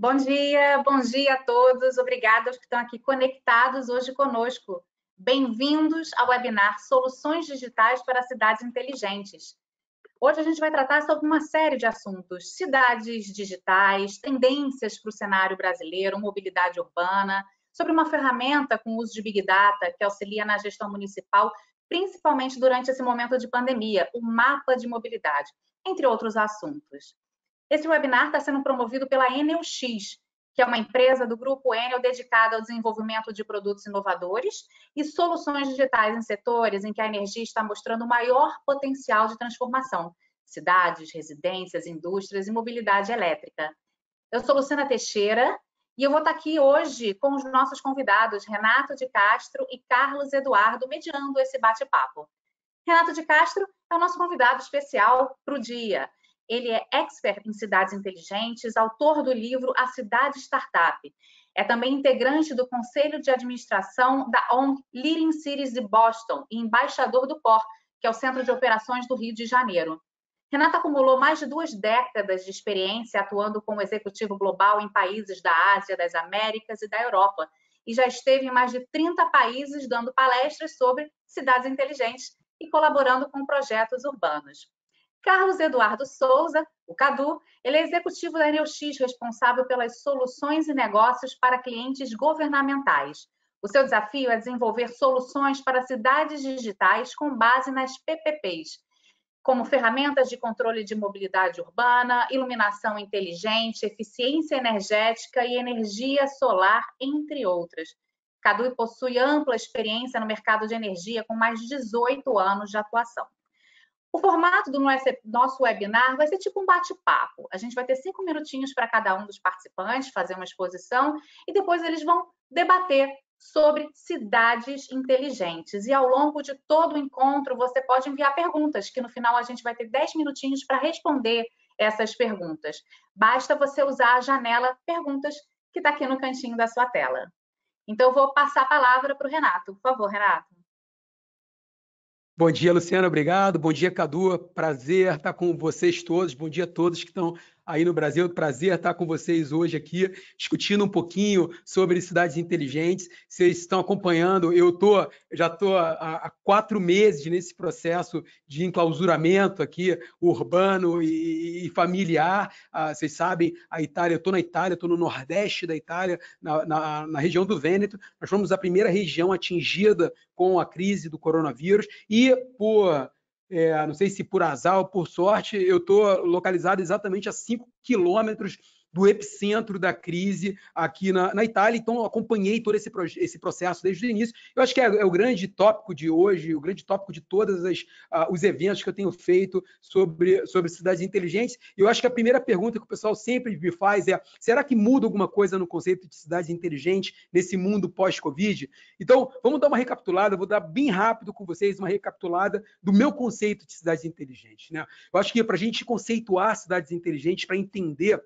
Bom dia, bom dia a todos. Obrigada aos que estão aqui conectados hoje conosco. Bem-vindos ao webinar Soluções Digitais para Cidades Inteligentes. Hoje a gente vai tratar sobre uma série de assuntos: cidades digitais, tendências para o cenário brasileiro, mobilidade urbana, sobre uma ferramenta com uso de Big Data que auxilia na gestão municipal, principalmente durante esse momento de pandemia, o mapa de mobilidade, entre outros assuntos. Esse webinar está sendo promovido pela Enel X, que é uma empresa do grupo Enel dedicada ao desenvolvimento de produtos inovadores e soluções digitais em setores em que a energia está mostrando o maior potencial de transformação, cidades, residências, indústrias e mobilidade elétrica. Eu sou Luciana Teixeira e eu vou estar aqui hoje com os nossos convidados Renato de Castro e Carlos Eduardo mediando esse bate-papo. Renato de Castro é o nosso convidado especial para o dia. Ele é expert em cidades inteligentes, autor do livro A Cidade Startup. É também integrante do Conselho de Administração da ONG Leading Cities de Boston e embaixador do COR, que é o Centro de Operações do Rio de Janeiro. Renata acumulou mais de duas décadas de experiência atuando como executivo global em países da Ásia, das Américas e da Europa, e já esteve em mais de 30 países dando palestras sobre cidades inteligentes e colaborando com projetos urbanos. Carlos Eduardo Souza, o Cadu, ele é executivo da Enelx, responsável pelas soluções e negócios para clientes governamentais. O seu desafio é desenvolver soluções para cidades digitais com base nas PPPs, como ferramentas de controle de mobilidade urbana, iluminação inteligente, eficiência energética e energia solar, entre outras. Cadu possui ampla experiência no mercado de energia, com mais de 18 anos de atuação. O formato do nosso webinar vai ser tipo um bate-papo. A gente vai ter cinco minutinhos para cada um dos participantes fazer uma exposição e depois eles vão debater sobre cidades inteligentes. E ao longo de todo o encontro, você pode enviar perguntas, que no final a gente vai ter dez minutinhos para responder essas perguntas. Basta você usar a janela perguntas que está aqui no cantinho da sua tela. Então, eu vou passar a palavra para o Renato. Por favor, Renato. Bom dia, Luciana, obrigado. Bom dia, Cadu. Prazer estar com vocês todos. Bom dia a todos que estão aí no Brasil. Prazer estar com vocês hoje aqui, discutindo um pouquinho sobre cidades inteligentes. Vocês estão acompanhando, eu tô, já estou há, quatro meses nesse processo de enclausuramento aqui, urbano e, e familiar. Ah, vocês sabem, a Itália, eu estou na Itália, estou no nordeste da Itália, na, na, na região do Vêneto. Nós fomos a primeira região atingida com a crise do coronavírus e por é, não sei se por azar ou por sorte, eu estou localizado exatamente a 5 quilômetros do epicentro da crise aqui na, na Itália. Então, acompanhei todo esse, esse processo desde o início. Eu acho que é, é, o grande tópico de hoje, o grande tópico de todos uh, ah, os eventos que eu tenho feito sobre, sobre cidades inteligentes. E eu acho que a primeira pergunta que o pessoal sempre me faz é: será que muda alguma coisa no conceito de cidades inteligentes nesse mundo pós-Covid? Então, vamos dar uma recapitulada, vou dar bem rápido com vocês uma recapitulada do meu conceito de cidades inteligentes. Né? Eu acho que para a gente conceituar cidades inteligentes, para entender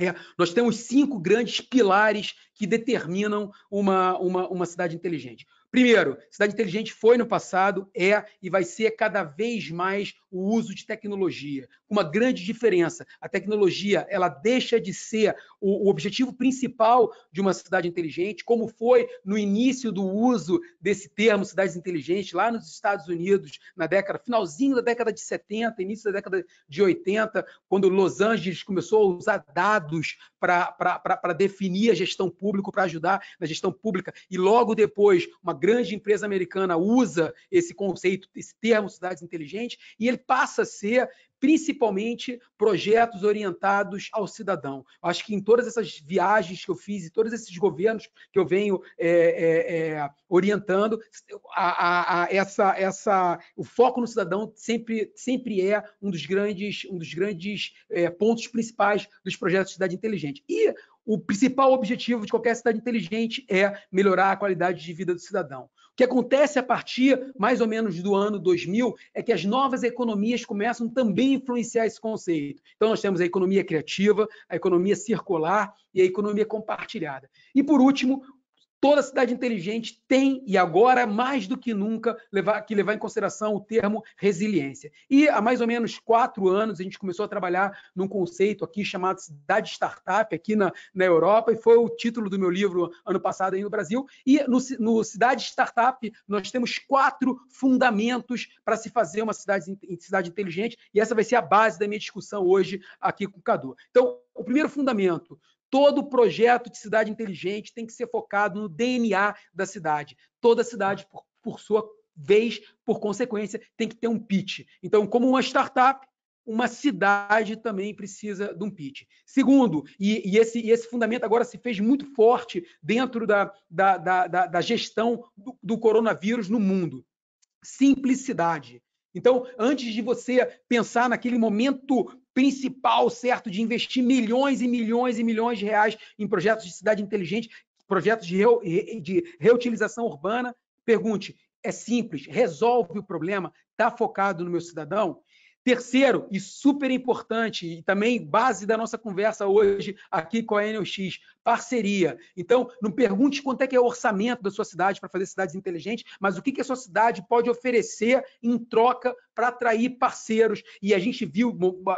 é, nós temos cinco grandes pilares que determinam uma, uma, uma cidade inteligente. Primeiro, cidade inteligente foi no passado, é e vai ser cada vez mais o uso de tecnologia. Uma grande diferença. A tecnologia ela deixa de ser o, o objetivo principal de uma cidade inteligente, como foi no início do uso desse termo cidades inteligentes lá nos Estados Unidos, na década, finalzinho da década de 70, início da década de 80, quando Los Angeles começou a usar dados para definir a gestão pública, para ajudar na gestão pública. E logo depois, uma grande empresa americana usa esse conceito, esse termo cidades inteligentes, e ele passa a ser principalmente projetos orientados ao cidadão. Acho que em todas essas viagens que eu fiz e todos esses governos que eu venho é, é, é, orientando, a, a, a essa, essa, o foco no cidadão sempre, sempre é um dos grandes, um dos grandes é, pontos principais dos projetos de cidade inteligente. E o principal objetivo de qualquer cidade inteligente é melhorar a qualidade de vida do cidadão. O que acontece a partir mais ou menos do ano 2000 é que as novas economias começam também a influenciar esse conceito. Então, nós temos a economia criativa, a economia circular e a economia compartilhada. E, por último, Toda cidade inteligente tem, e agora mais do que nunca, levar, que levar em consideração o termo resiliência. E há mais ou menos quatro anos a gente começou a trabalhar num conceito aqui chamado Cidade Startup, aqui na, na Europa, e foi o título do meu livro ano passado aí no Brasil. E no, no Cidade Startup nós temos quatro fundamentos para se fazer uma cidade, cidade inteligente, e essa vai ser a base da minha discussão hoje aqui com o Cadu. Então, o primeiro fundamento, Todo projeto de cidade inteligente tem que ser focado no DNA da cidade. Toda cidade, por, por sua vez, por consequência, tem que ter um pitch. Então, como uma startup, uma cidade também precisa de um pitch. Segundo, e, e, esse, e esse, fundamento agora se fez muito forte dentro da, da, da, da gestão do, do coronavírus no mundo: simplicidade. Então, antes de você pensar naquele momento principal certo de investir milhões e milhões e milhões de reais em projetos de cidade inteligente, projetos de, re, de reutilização urbana. Pergunte, é simples, resolve o problema, está focado no meu cidadão? Terceiro, e super importante, e também base da nossa conversa hoje aqui com a NOX, parceria. Então, não pergunte quanto é que é o orçamento da sua cidade para fazer cidades inteligentes, mas o que, que a sua cidade pode oferecer em troca para atrair parceiros. E a gente viu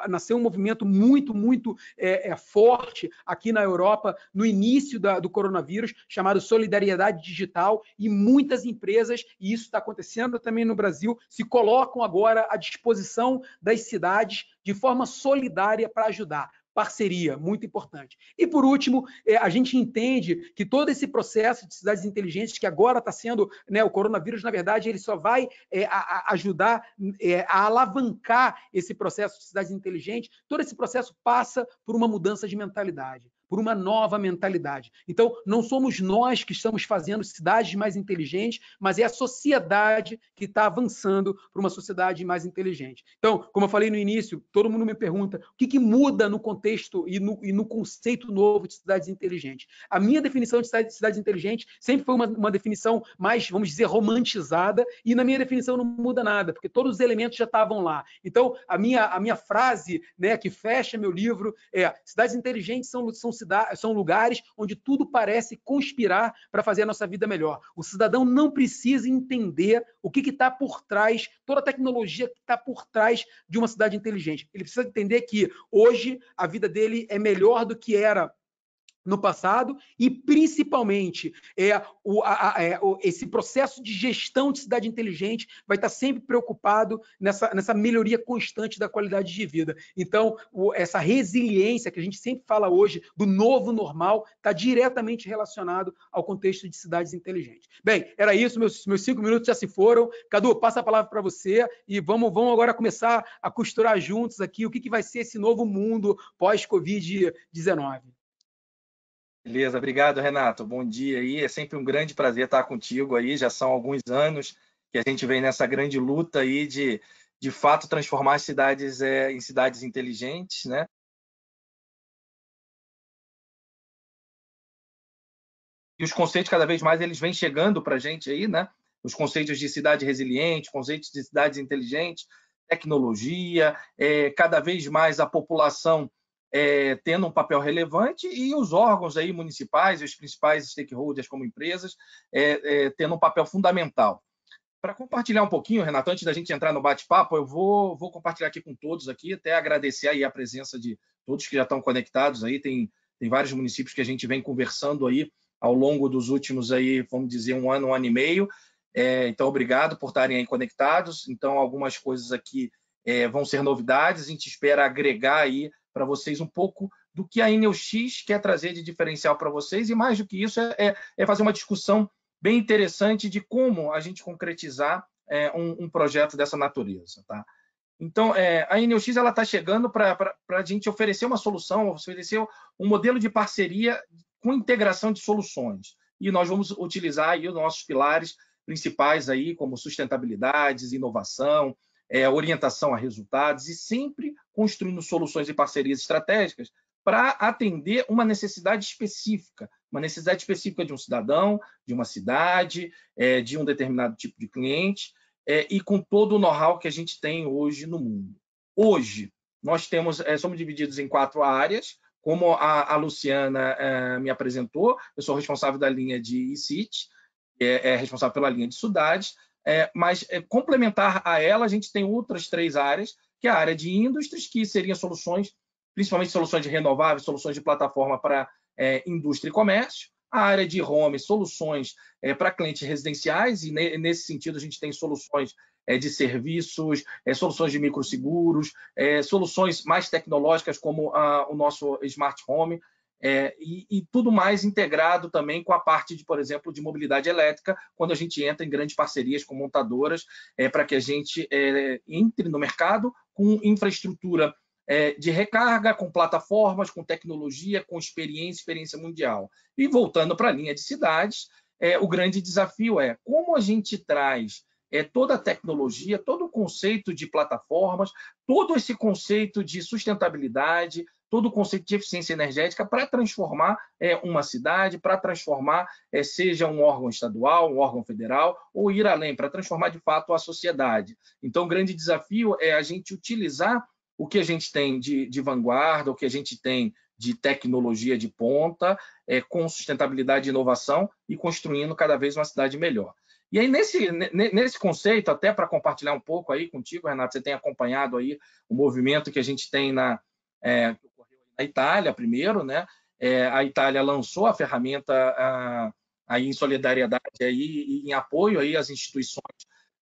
nascer um movimento muito, muito é, é, forte aqui na Europa no início da, do coronavírus, chamado Solidariedade Digital, e muitas empresas, e isso está acontecendo também no Brasil, se colocam agora à disposição das cidades de forma solidária para ajudar parceria, muito importante. E por último, é, a gente entende que todo esse processo de cidades inteligentes que agora está sendo, né, o coronavírus, na verdade, ele só vai é, a, ajudar é, a alavancar esse processo de cidades inteligentes, todo esse processo passa por uma mudança de mentalidade por uma nova mentalidade. Então, não somos nós que estamos fazendo cidades mais inteligentes, mas é a sociedade que está avançando para uma sociedade mais inteligente. Então, como eu falei no início, todo mundo me pergunta o que, que muda no contexto e no, e no, conceito novo de cidades inteligentes. A minha definição de cidades, cidades inteligentes sempre foi uma, uma definição mais, vamos dizer, romantizada, e na minha definição não muda nada, porque todos os elementos já estavam lá. Então, a minha, a minha frase né, que fecha meu livro é: cidades inteligentes são, são cidades são lugares onde tudo parece conspirar para fazer a nossa vida melhor. O cidadão não precisa entender o que está por trás, toda a tecnologia que está por trás de uma cidade inteligente. Ele precisa entender que hoje a vida dele é melhor do que era no passado e principalmente é, o, a, a, é, o, esse processo de gestão de cidade inteligente vai estar sempre preocupado nessa, nessa melhoria constante da qualidade de vida. Então, o, essa resiliência que a gente sempre fala hoje do novo normal está diretamente relacionado ao contexto de cidades inteligentes. Bem, era isso, meus, meus cinco minutos já se foram. Cadu, passa a palavra para você e vamos, vamos agora começar a costurar juntos aqui o que, que vai ser esse novo mundo pós-Covid-19. Beleza, obrigado, Renato. Bom dia aí. É sempre um grande prazer estar contigo aí. Já são alguns anos que a gente vem nessa grande luta aí de, de fato, transformar as cidades é, em cidades inteligentes, né? E os conceitos, cada vez mais, eles vêm chegando para a gente aí, né? Os conceitos de cidade resiliente, conceitos de cidades inteligentes, tecnologia, é, cada vez mais a população é, tendo um papel relevante e os órgãos aí municipais, os principais stakeholders como empresas, é, é, tendo um papel fundamental. Para compartilhar um pouquinho, Renato, antes da gente entrar no bate-papo, eu vou, vou compartilhar aqui com todos aqui, até agradecer aí a presença de todos que já estão conectados aí, tem, tem vários municípios que a gente vem conversando aí ao longo dos últimos aí, vamos dizer, um ano, um ano e meio. É, então, obrigado por estarem aí conectados. Então, algumas coisas aqui é, vão ser novidades, a gente espera agregar aí para vocês um pouco do que a Inelx quer trazer de diferencial para vocês, e mais do que isso, é, é, é, fazer uma discussão bem interessante de como a gente concretizar é, um, um, projeto dessa natureza. Tá? Então, é, a Inelx está chegando para a gente oferecer uma solução, oferecer um modelo de parceria com integração de soluções. E nós vamos utilizar os nossos pilares principais, aí, como sustentabilidades, inovação, é, orientação a resultados e sempre construindo soluções e parcerias estratégicas para atender uma necessidade específica, uma necessidade específica de um cidadão, de uma cidade, é, de um determinado tipo de cliente, é, e com todo o know-how que a gente tem hoje no mundo. Hoje, nós temos, é, somos divididos em quatro áreas, como a, a Luciana é, me apresentou, eu sou responsável da linha de e é, é, responsável pela linha de Cidades. É, mas é, complementar a ela, a gente tem outras três áreas, que é a área de indústrias, que seriam soluções, principalmente soluções de renováveis, soluções de plataforma para é, indústria e comércio, a área de home, soluções é, para clientes residenciais, e ne nesse sentido a gente tem soluções é, de serviços, é, soluções de microseguros, soluções mais tecnológicas como a, o nosso smart home, é, e, e, tudo mais integrado também com a parte, de, por exemplo, de mobilidade elétrica, quando a gente entra em grandes parcerias com montadoras, é, para que a gente é, entre no mercado com infraestrutura é, de recarga, com plataformas, com tecnologia, com experiência, experiência mundial. E voltando para a linha de cidades, é, o grande desafio é como a gente traz é, toda a tecnologia, todo o conceito de plataformas, todo esse conceito de sustentabilidade, todo o conceito de eficiência energética para transformar é, uma cidade, para transformar, é, seja um órgão estadual, um órgão federal, ou ir além, para transformar de fato a sociedade. Então, o grande desafio é a gente utilizar o que a gente tem de, de vanguarda, o que a gente tem de tecnologia de ponta, é, com sustentabilidade e inovação e construindo cada vez uma cidade melhor. E aí, nesse, nesse conceito, até para compartilhar um pouco aí contigo, Renato, você tem acompanhado aí o movimento que a gente tem na, é, a Itália primeiro, né? É, a Itália lançou a ferramenta aí em solidariedade aí, em apoio aí às instituições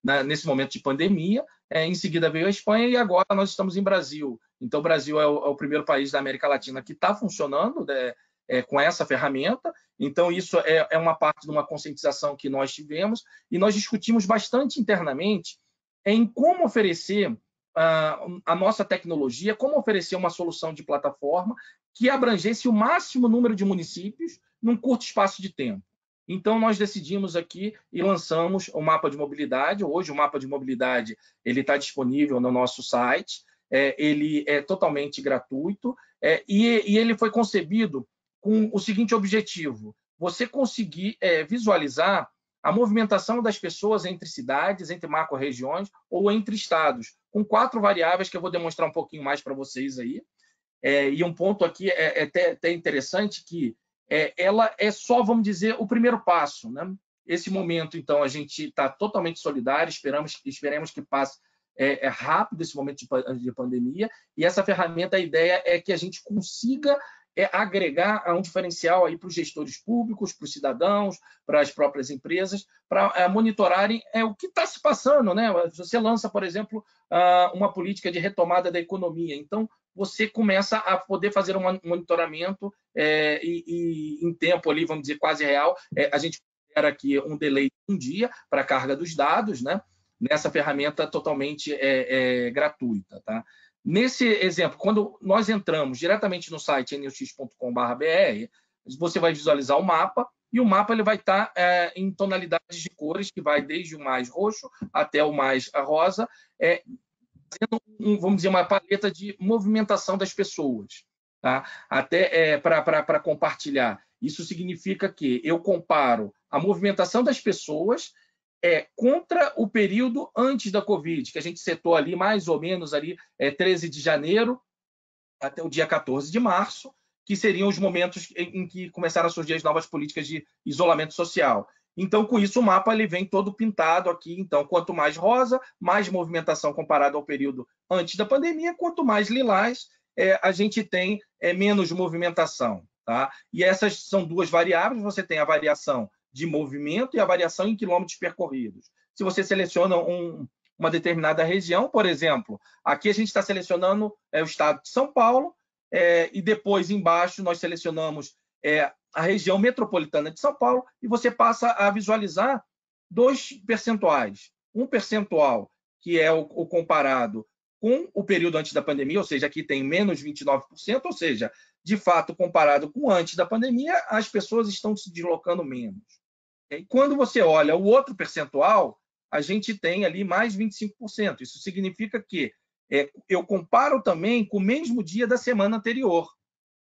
na, nesse momento de pandemia. É, em seguida veio a Espanha e agora nós estamos em Brasil. Então, o Brasil é o, é o primeiro país da América Latina que está funcionando né, é, com essa ferramenta. Então, isso é, é, uma parte de uma conscientização que nós tivemos e nós discutimos bastante internamente em como oferecer a, nossa tecnologia, como oferecer uma solução de plataforma que abrangesse o máximo número de municípios num curto espaço de tempo. Então, nós decidimos aqui e lançamos o mapa de mobilidade. Hoje, o mapa de mobilidade ele está disponível no nosso site. É, ele é totalmente gratuito é, e, e, ele foi concebido com o seguinte objetivo: você conseguir é, visualizar a movimentação das pessoas entre cidades, entre macro-regiões ou entre estados, com quatro variáveis que eu vou demonstrar um pouquinho mais para vocês aí. É, e um ponto aqui é, é até, até, interessante que é, ela é só, vamos dizer, o primeiro passo. Né? Esse momento, então, a gente está totalmente solidário, esperamos, esperemos que passe é, é rápido esse momento de, de pandemia, e essa ferramenta, a ideia é que a gente consiga é agregar um diferencial aí para os gestores públicos, para os cidadãos, para as próprias empresas, para eh, monitorarem é, o que está se passando. Né? Você lança, por exemplo, ah, uma política de retomada da economia. Então, você começa a poder fazer um monitoramento é, e, e, em tempo ali, vamos dizer, quase real. É, a gente era aqui um delay de um dia para a carga dos dados, né? Nessa ferramenta totalmente é, gratuita, tá? Nesse exemplo, quando nós entramos diretamente no site nx.com.br, você vai visualizar o mapa e o mapa ele vai estar tá, é, em tonalidades de cores que vai desde o mais roxo até o mais rosa, é, um, vamos dizer, uma paleta de movimentação das pessoas, tá? até é, para compartilhar. Isso significa que eu comparo a movimentação das pessoas é, contra o período antes da Covid, que a gente setou ali mais ou menos ali é, 13 de janeiro até o dia 14 de março, que seriam os momentos em, em que começaram a surgir as novas políticas de isolamento social. Então, com isso, o mapa ele vem todo pintado aqui. Então, quanto mais rosa, mais movimentação comparado ao período antes da pandemia, quanto mais lilás, é, a gente tem é, menos movimentação. Tá? E essas são duas variáveis. Você tem a variação de movimento e a variação em quilômetros percorridos. Se você seleciona um, uma determinada região, por exemplo, aqui a gente está selecionando é, o estado de São Paulo é, e depois embaixo nós selecionamos é, a região metropolitana de São Paulo e você passa a visualizar dois percentuais. Um percentual que é o, o comparado com o período antes da pandemia, ou seja, aqui tem menos 29%, ou seja, de fato, comparado com antes da pandemia, as pessoas estão se deslocando menos. E quando você olha o outro percentual, a gente tem ali mais 25%. Isso significa que é, eu comparo também com o mesmo dia da semana anterior.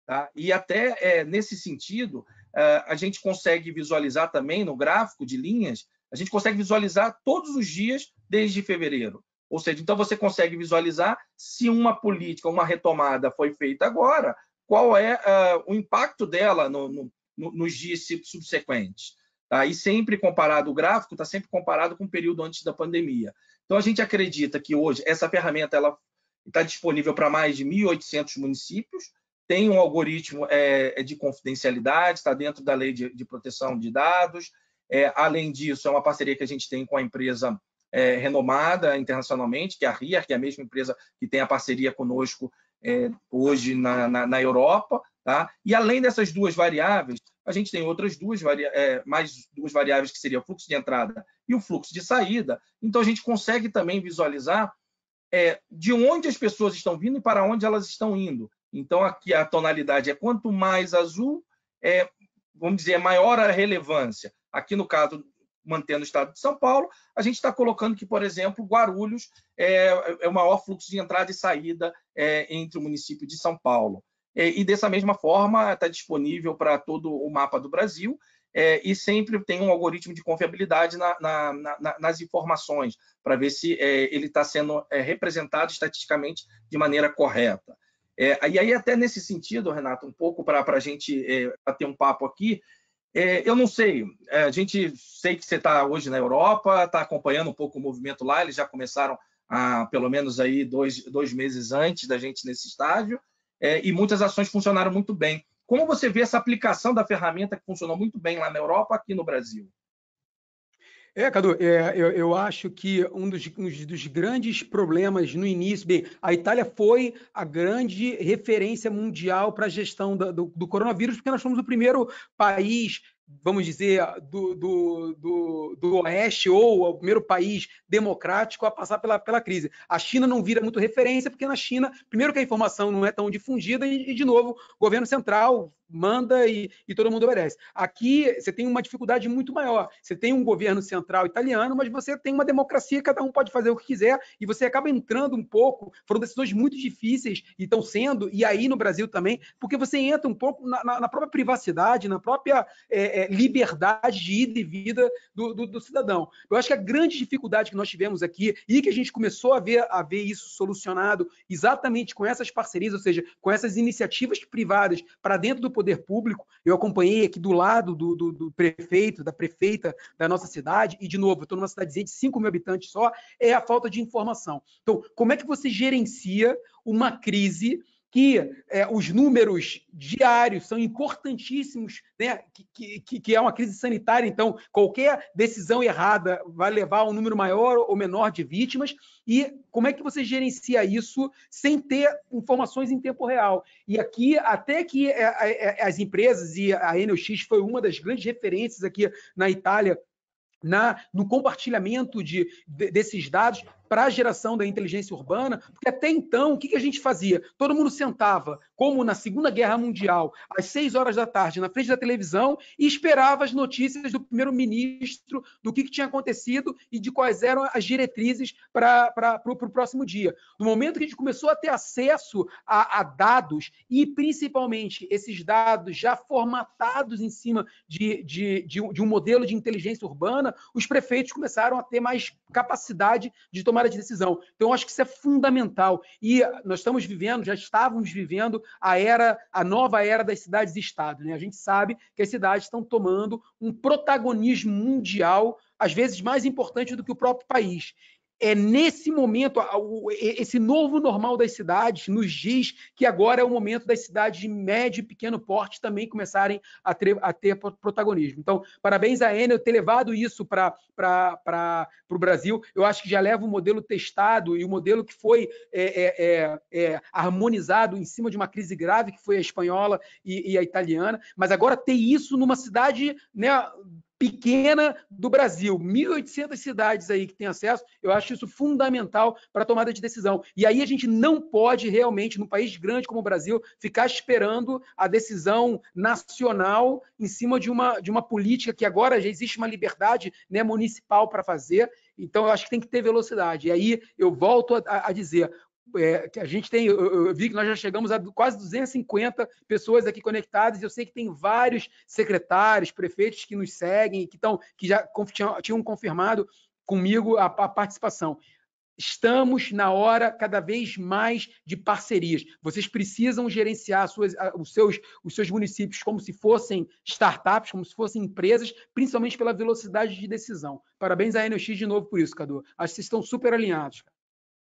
Tá? E até é, nesse sentido, é, a gente consegue visualizar também no gráfico de linhas, a gente consegue visualizar todos os dias desde fevereiro. Ou seja, então você consegue visualizar se uma política, uma retomada foi feita agora, qual é uh, o impacto dela no, no, nos dias subsequentes. Tá? E sempre comparado o gráfico, está sempre comparado com o período antes da pandemia. Então, a gente acredita que hoje essa ferramenta ela está disponível para mais de 1.800 municípios, tem um algoritmo é, é de confidencialidade, está dentro da lei de, de proteção de dados. É, além disso, é uma parceria que a gente tem com a empresa é, renomada internacionalmente, que é a RIA, que é a mesma empresa que tem a parceria conosco é, hoje na, na, na Europa. Tá? E além dessas duas variáveis, a gente tem outras duas, é, mais duas variáveis, que seria o fluxo de entrada e o fluxo de saída. Então, a gente consegue também visualizar é, de onde as pessoas estão vindo e para onde elas estão indo. Então, aqui a tonalidade é quanto mais azul, é, vamos dizer, é maior a relevância. Aqui, no caso, mantendo o estado de São Paulo, a gente está colocando que, por exemplo, Guarulhos é, é, o maior fluxo de entrada e saída é, entre o município de São Paulo. É, e dessa mesma forma está disponível para todo o mapa do Brasil é, e sempre tem um algoritmo de confiabilidade na, na, na, nas informações para ver se é, ele está sendo é, representado estatisticamente de maneira correta. É, e aí, até nesse sentido, Renato, um pouco para a gente é, bater um papo aqui, eu não sei, a gente sei que você está hoje na Europa, está acompanhando um pouco o movimento lá, eles já começaram há pelo menos aí dois, dois meses antes da gente nesse estágio, é, e muitas ações funcionaram muito bem. Como você vê essa aplicação da ferramenta que funcionou muito bem lá na Europa, aqui no Brasil? É, Cadu, é, eu, eu, acho que um dos, um dos, grandes problemas no início, bem, a Itália foi a grande referência mundial para a gestão da, do, do, coronavírus, porque nós fomos o primeiro país vamos dizer, do, do, do, do, Oeste ou o primeiro país democrático a passar pela, pela crise. A China não vira muito referência, porque na China, primeiro que a informação não é tão difundida e, e de novo, o governo central manda e, e todo mundo obedece. Aqui você tem uma dificuldade muito maior. Você tem um governo central italiano, mas você tem uma democracia, cada um pode fazer o que quiser e você acaba entrando um pouco. Foram decisões muito difíceis e estão sendo, e aí no Brasil também, porque você entra um pouco na, na, na própria privacidade, na própria é, é é, liberdade de ida e vida do, do, do, cidadão. Eu acho que a grande dificuldade que nós tivemos aqui e que a gente começou a ver, a ver isso solucionado exatamente com essas parcerias, ou seja, com essas iniciativas privadas para dentro do poder público, eu acompanhei aqui do lado do, do, do prefeito, da prefeita da nossa cidade, e de novo, eu estou numa cidade de 5 mil habitantes só, é a falta de informação. Então, como é que você gerencia uma crise que é, os números diários são importantíssimos, né? Que, que, que, é uma crise sanitária, então qualquer decisão errada vai levar a um número maior ou menor de vítimas, e como é que você gerencia isso sem ter informações em tempo real? E aqui, até que é, é, é, as empresas, e a NOX foi uma das grandes referências aqui na Itália na, no compartilhamento de, de, desses dados para a geração da inteligência urbana, porque até então, o que, que, a gente fazia? Todo mundo sentava, como na Segunda Guerra Mundial, às seis horas da tarde, na frente da televisão, e esperava as notícias do primeiro-ministro, do que, que, tinha acontecido e de quais eram as diretrizes para o próximo dia. No momento que a gente começou a ter acesso a, a dados, e principalmente esses dados já formatados em cima de, de, de, de um modelo de inteligência urbana, os prefeitos começaram a ter mais capacidade de tomada de decisão. Então, acho que isso é fundamental. E nós estamos vivendo, já estávamos vivendo a era, a nova era das cidades Estado. Né? A gente sabe que as cidades estão tomando um protagonismo mundial às vezes mais importante do que o próprio país é nesse momento, esse novo normal das cidades nos diz que agora é o momento das cidades de médio e pequeno porte também começarem a ter, a ter protagonismo. Então, parabéns a Enel ter levado isso para o Brasil. Eu acho que já leva o um modelo testado e o um modelo que foi é, é, é, é, harmonizado em cima de uma crise grave, que foi a espanhola e, e a italiana. Mas agora ter isso numa cidade né, pequena do Brasil, 1.800 cidades aí que têm acesso, eu acho isso fundamental para a tomada de decisão. E aí a gente não pode realmente, num país grande como o Brasil, ficar esperando a decisão nacional em cima de uma, de uma política que agora já existe uma liberdade né, municipal para fazer. Então, eu acho que tem que ter velocidade. E aí eu volto a, a dizer: é, que a gente tem, eu, eu, vi que nós já chegamos a quase 250 pessoas aqui conectadas. Eu sei que tem vários secretários, prefeitos que nos seguem, que, tão, que já tinham, tinham confirmado comigo a, a participação. Estamos na hora cada vez mais de parcerias. Vocês precisam gerenciar suas, os, seus, os seus municípios como se fossem startups, como se fossem empresas, principalmente pela velocidade de decisão. Parabéns à NX de novo por isso, Cadu. Acho que vocês estão super alinhados. Cara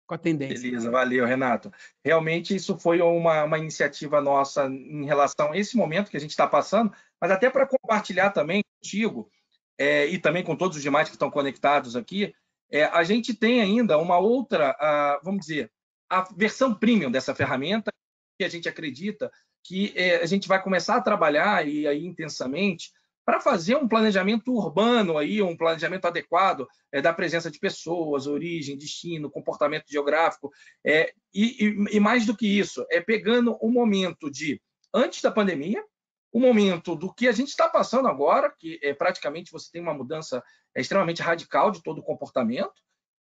com a tendência. Beleza, valeu, Renato. Realmente, isso foi uma, uma iniciativa nossa em relação a esse momento que a gente está passando, mas até para compartilhar também contigo é, e também com todos os demais que estão conectados aqui, é, a gente tem ainda uma outra, vamos dizer, a versão premium dessa ferramenta, que a gente acredita que é, a gente vai começar a trabalhar e aí intensamente para fazer um planejamento urbano aí, um planejamento adequado é, da presença de pessoas, origem, destino, comportamento geográfico, é, e, e, e, mais do que isso, é pegando o momento de antes da pandemia, o momento do que a gente está passando agora, que é praticamente você tem uma mudança é extremamente radical de todo o comportamento,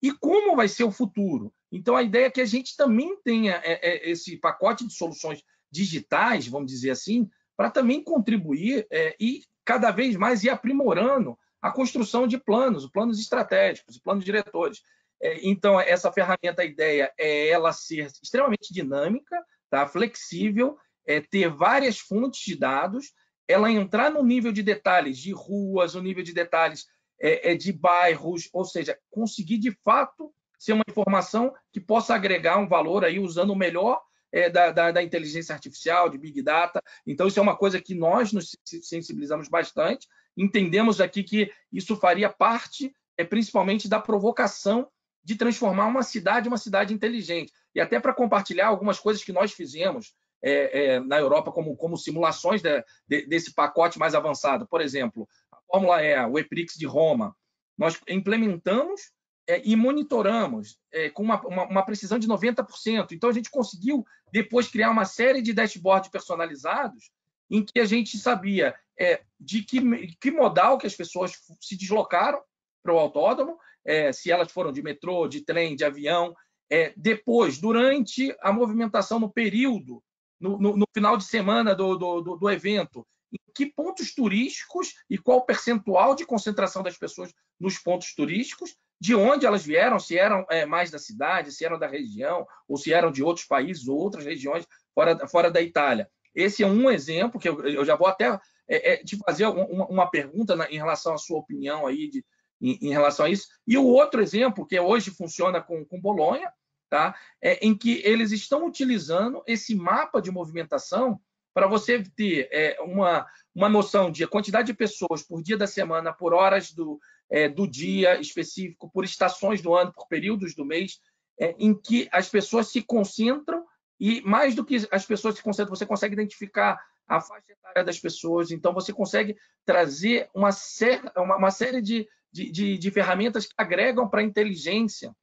e como vai ser o futuro. Então a ideia é que a gente também tenha é, é, esse pacote de soluções digitais, vamos dizer assim, para também contribuir é, e cada vez mais ir aprimorando a construção de planos, planos estratégicos, planos diretores. É, então, essa ferramenta, a ideia é ela ser extremamente dinâmica, tá? flexível, é ter várias fontes de dados, ela entrar no nível de detalhes de ruas, o nível de detalhes é, é, de bairros, ou seja, conseguir de fato ser uma informação que possa agregar um valor aí usando o melhor é, da, da, da, inteligência artificial, de Big Data. Então, isso é uma coisa que nós nos sensibilizamos bastante, entendemos aqui que isso faria parte, é, principalmente, da provocação de transformar uma cidade uma cidade inteligente. E até para compartilhar algumas coisas que nós fizemos é, é, na Europa como, como simulações de, de, desse pacote mais avançado. Por exemplo, a fórmula é o EPRIX de Roma. Nós implementamos é, e monitoramos é, com uma, uma, uma, precisão de 90%. Então, a gente conseguiu depois criar uma série de dashboards personalizados em que a gente sabia é, de que, que, modal que as pessoas se deslocaram para o autódromo, é, se elas foram de metrô, de trem, de avião. É, depois, durante a movimentação no período, no, no, no final de semana do, do, do, do evento, em que pontos turísticos e qual o percentual de concentração das pessoas nos pontos turísticos de onde elas vieram, se eram é, mais da cidade, se eram da região, ou se eram de outros países ou outras regiões fora, fora da Itália. Esse é um exemplo que eu, eu já vou até é, é, te fazer uma, uma pergunta na, em relação à sua opinião aí de, em, em, relação a isso. E o outro exemplo, que hoje funciona com, com Bolonha, tá? é, em que eles estão utilizando esse mapa de movimentação para você ter é, uma, uma noção de quantidade de pessoas por dia da semana, por horas do, é, do dia específico, por estações do ano, por períodos do mês, é, em que as pessoas se concentram e, mais do que as pessoas se concentram, você consegue identificar a faixa etária das pessoas, então você consegue trazer uma, ser, uma, uma série de, de, de, de, ferramentas que agregam para a inteligência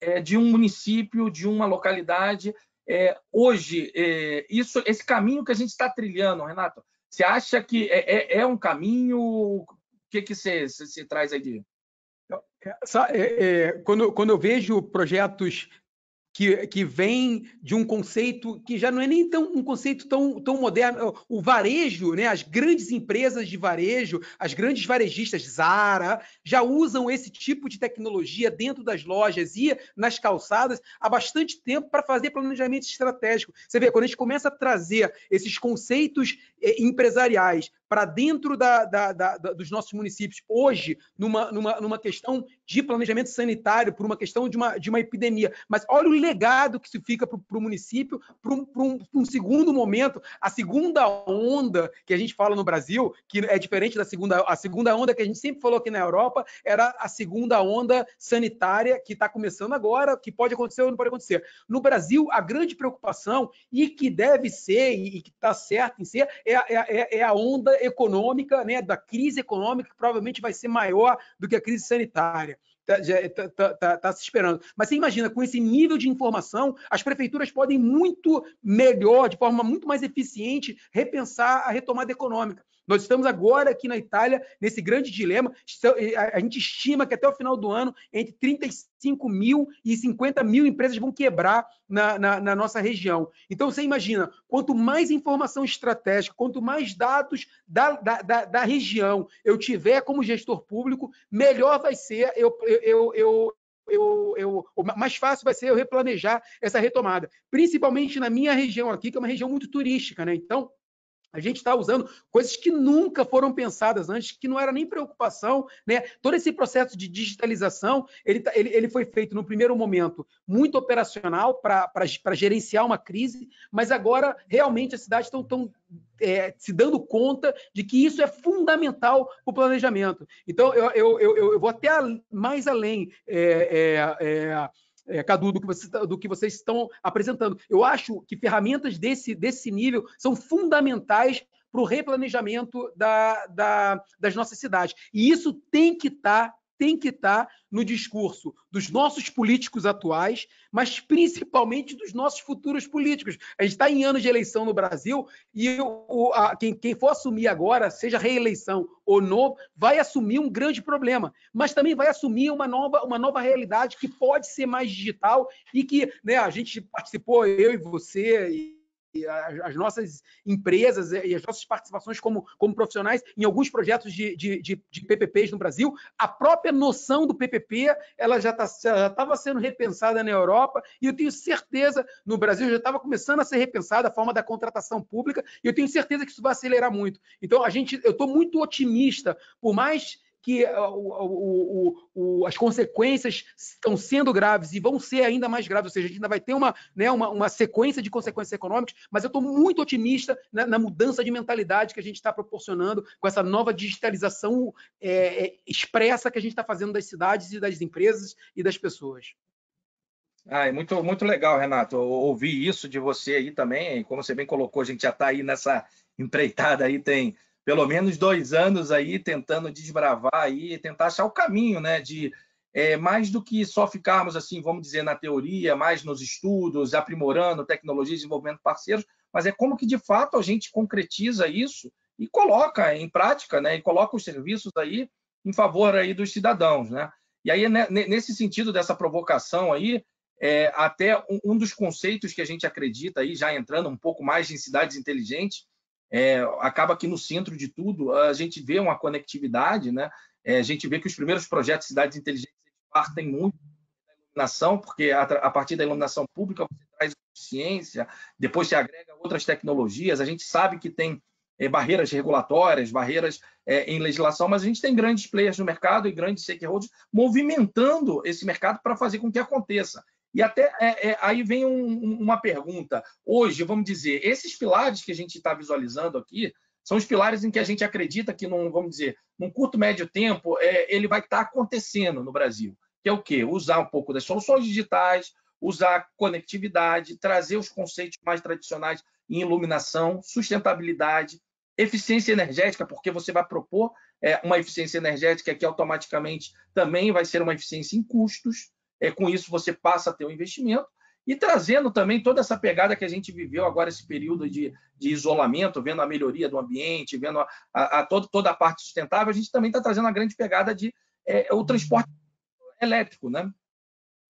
é, de um município, de uma localidade. É, hoje, é, isso, esse caminho que a gente está trilhando, Renato, você acha que é, é, é um caminho? que que você, traz aí de... É, é, é, quando, quando eu vejo projetos que, que vêm de um conceito que já não é nem tão um conceito tão, tão moderno. O varejo, né? as grandes empresas de varejo, as grandes varejistas, Zara, já usam esse tipo de tecnologia dentro das lojas e nas calçadas há bastante tempo para fazer planejamento estratégico. Você vê, quando a gente começa a trazer esses conceitos empresariais para dentro da, da, da, dos nossos municípios, hoje, numa, numa, numa questão de planejamento sanitário, por uma questão de uma, de uma epidemia. Mas olha o legado que se fica para o município, para um, um, um, segundo momento, a segunda onda que a gente fala no Brasil, que é diferente da segunda, a segunda onda que a gente sempre falou aqui na Europa, era a segunda onda sanitária que está começando agora, que pode acontecer ou não pode acontecer. No Brasil, a grande preocupação, e que deve ser, e, e que está certo em ser, é, é, é, é a onda econômica, né, da crise econômica, que provavelmente vai ser maior do que a crise sanitária. Está tá, tá, tá, tá se esperando. Mas você imagina, com esse nível de informação, as prefeituras podem muito melhor, de forma muito mais eficiente, repensar a retomada econômica. Nós estamos agora aqui na Itália nesse grande dilema. A gente estima que até o final do ano, entre 35 mil e 50 mil empresas vão quebrar na, na, na nossa região. Então, você imagina, quanto mais informação estratégica, quanto mais dados da, da, da, da região eu tiver como gestor público, melhor vai ser eu, eu, eu, eu, eu, mais fácil vai ser eu replanejar essa retomada, principalmente na minha região aqui, que é uma região muito turística, né? Então, a gente está usando coisas que nunca foram pensadas antes, que não era nem preocupação, né? Todo esse processo de digitalização, ele, tá, ele, ele foi feito no primeiro momento muito operacional para gerenciar uma crise, mas agora realmente as cidades estão tão, é, se dando conta de que isso é fundamental para o planejamento. Então, eu, eu, eu, eu vou até mais além. É, é, é é, Cadu, do que, você, do que vocês estão apresentando. Eu acho que ferramentas desse, desse nível são fundamentais para o replanejamento da, da, das nossas cidades. E isso tem que estar tá tem que estar no discurso dos nossos políticos atuais, mas principalmente dos nossos futuros políticos. A gente está em anos de eleição no Brasil e o, a, quem, quem, for assumir agora, seja reeleição ou não, vai assumir um grande problema, mas também vai assumir uma nova, uma nova realidade que pode ser mais digital e que né, a gente participou, eu e você, e as nossas empresas e as nossas participações como, como profissionais em alguns projetos de, de, de, de PPPs no Brasil, a própria noção do PPP ela já tá, estava sendo repensada na Europa e eu tenho certeza no Brasil já estava começando a ser repensada a forma da contratação pública e eu tenho certeza que isso vai acelerar muito. Então a gente, eu estou muito otimista, por mais que eh, o, o, o, as consequências estão sendo graves e vão ser ainda mais graves, ou seja, a gente ainda vai ter uma, né, uma, uma sequência de consequências econômicas, mas eu estou muito otimista na, né, na, mudança de mentalidade que a gente está proporcionando com essa nova digitalização é, expressa que a gente está fazendo das cidades e das empresas e das pessoas. Ah, é muito, muito legal, Renato, ouvir isso de você aí também. Como você bem colocou, a gente já está aí nessa empreitada aí, tem pelo menos dois anos aí tentando desbravar aí, tentar achar o caminho, né? De é, mais do que só ficarmos assim, vamos dizer, na teoria, mais nos estudos, aprimorando tecnologia, desenvolvimento parceiros, mas é como que de fato a gente concretiza isso e coloca em prática, né? E coloca os serviços aí em favor aí dos cidadãos, né? E aí né, nesse sentido dessa provocação aí, é, até um dos conceitos que a gente acredita aí já entrando um pouco mais em cidades inteligentes é, acaba que no centro de tudo a gente vê uma conectividade, né? É, a gente vê que os primeiros projetos de cidades inteligentes partem muito da iluminação, porque a, a partir da iluminação pública você traz eficiência, depois se agrega outras tecnologias. A gente sabe que tem é, barreiras regulatórias, barreiras é, em legislação, mas a gente tem grandes players no mercado e grandes stakeholders movimentando esse mercado para fazer com que aconteça. E até é, é, aí vem um, uma pergunta. Hoje, vamos dizer, esses pilares que a gente está visualizando aqui são os pilares em que a gente acredita que, num, vamos dizer, num curto, médio tempo, é, ele vai estar tá acontecendo no Brasil. Que é o quê? Usar um pouco das soluções digitais, usar conectividade, trazer os conceitos mais tradicionais em iluminação, sustentabilidade, eficiência energética, porque você vai propor é, uma eficiência energética que automaticamente também vai ser uma eficiência em custos. É, com isso, você passa a ter um investimento e trazendo também toda essa pegada que a gente viveu agora, esse período de, de isolamento, vendo a melhoria do ambiente, vendo a, a, a todo, toda a parte sustentável, a gente também está trazendo a grande pegada de é, o transporte elétrico. Né?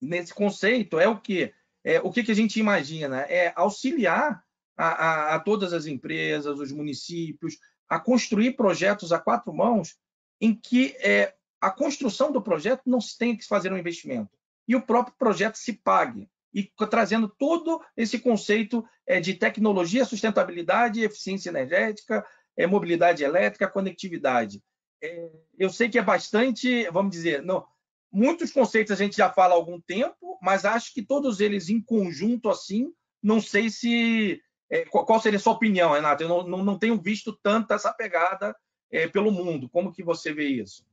Nesse conceito, é o que? É, o que, que a gente imagina? É auxiliar a, a todas as empresas, os municípios, a construir projetos a quatro mãos em que é, a construção do projeto não se tem que fazer um investimento e o próprio projeto se pague e trazendo todo esse conceito é, de tecnologia, sustentabilidade, eficiência energética, é, mobilidade elétrica, conectividade. É, eu sei que é bastante, vamos dizer, não, muitos conceitos a gente já fala há algum tempo, mas acho que todos eles em conjunto assim, não sei se qual seria a sua opinião, Renato? Eu não, não, não tenho visto tanta essa pegada pelo mundo. Como que você vê isso?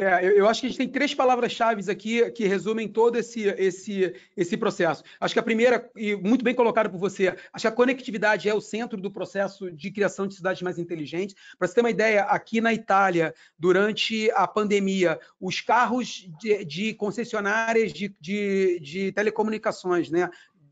É, eu, eu, acho que a gente tem três palavras-chave aqui que resumem todo esse, esse, esse processo. Acho que a primeira, e muito bem colocado por você, acho que a conectividade é o centro do processo de criação de cidades mais inteligentes. Para você ter uma ideia, aqui na Itália, durante a pandemia, os carros de, de concessionárias de, de, de telecomunicações, né,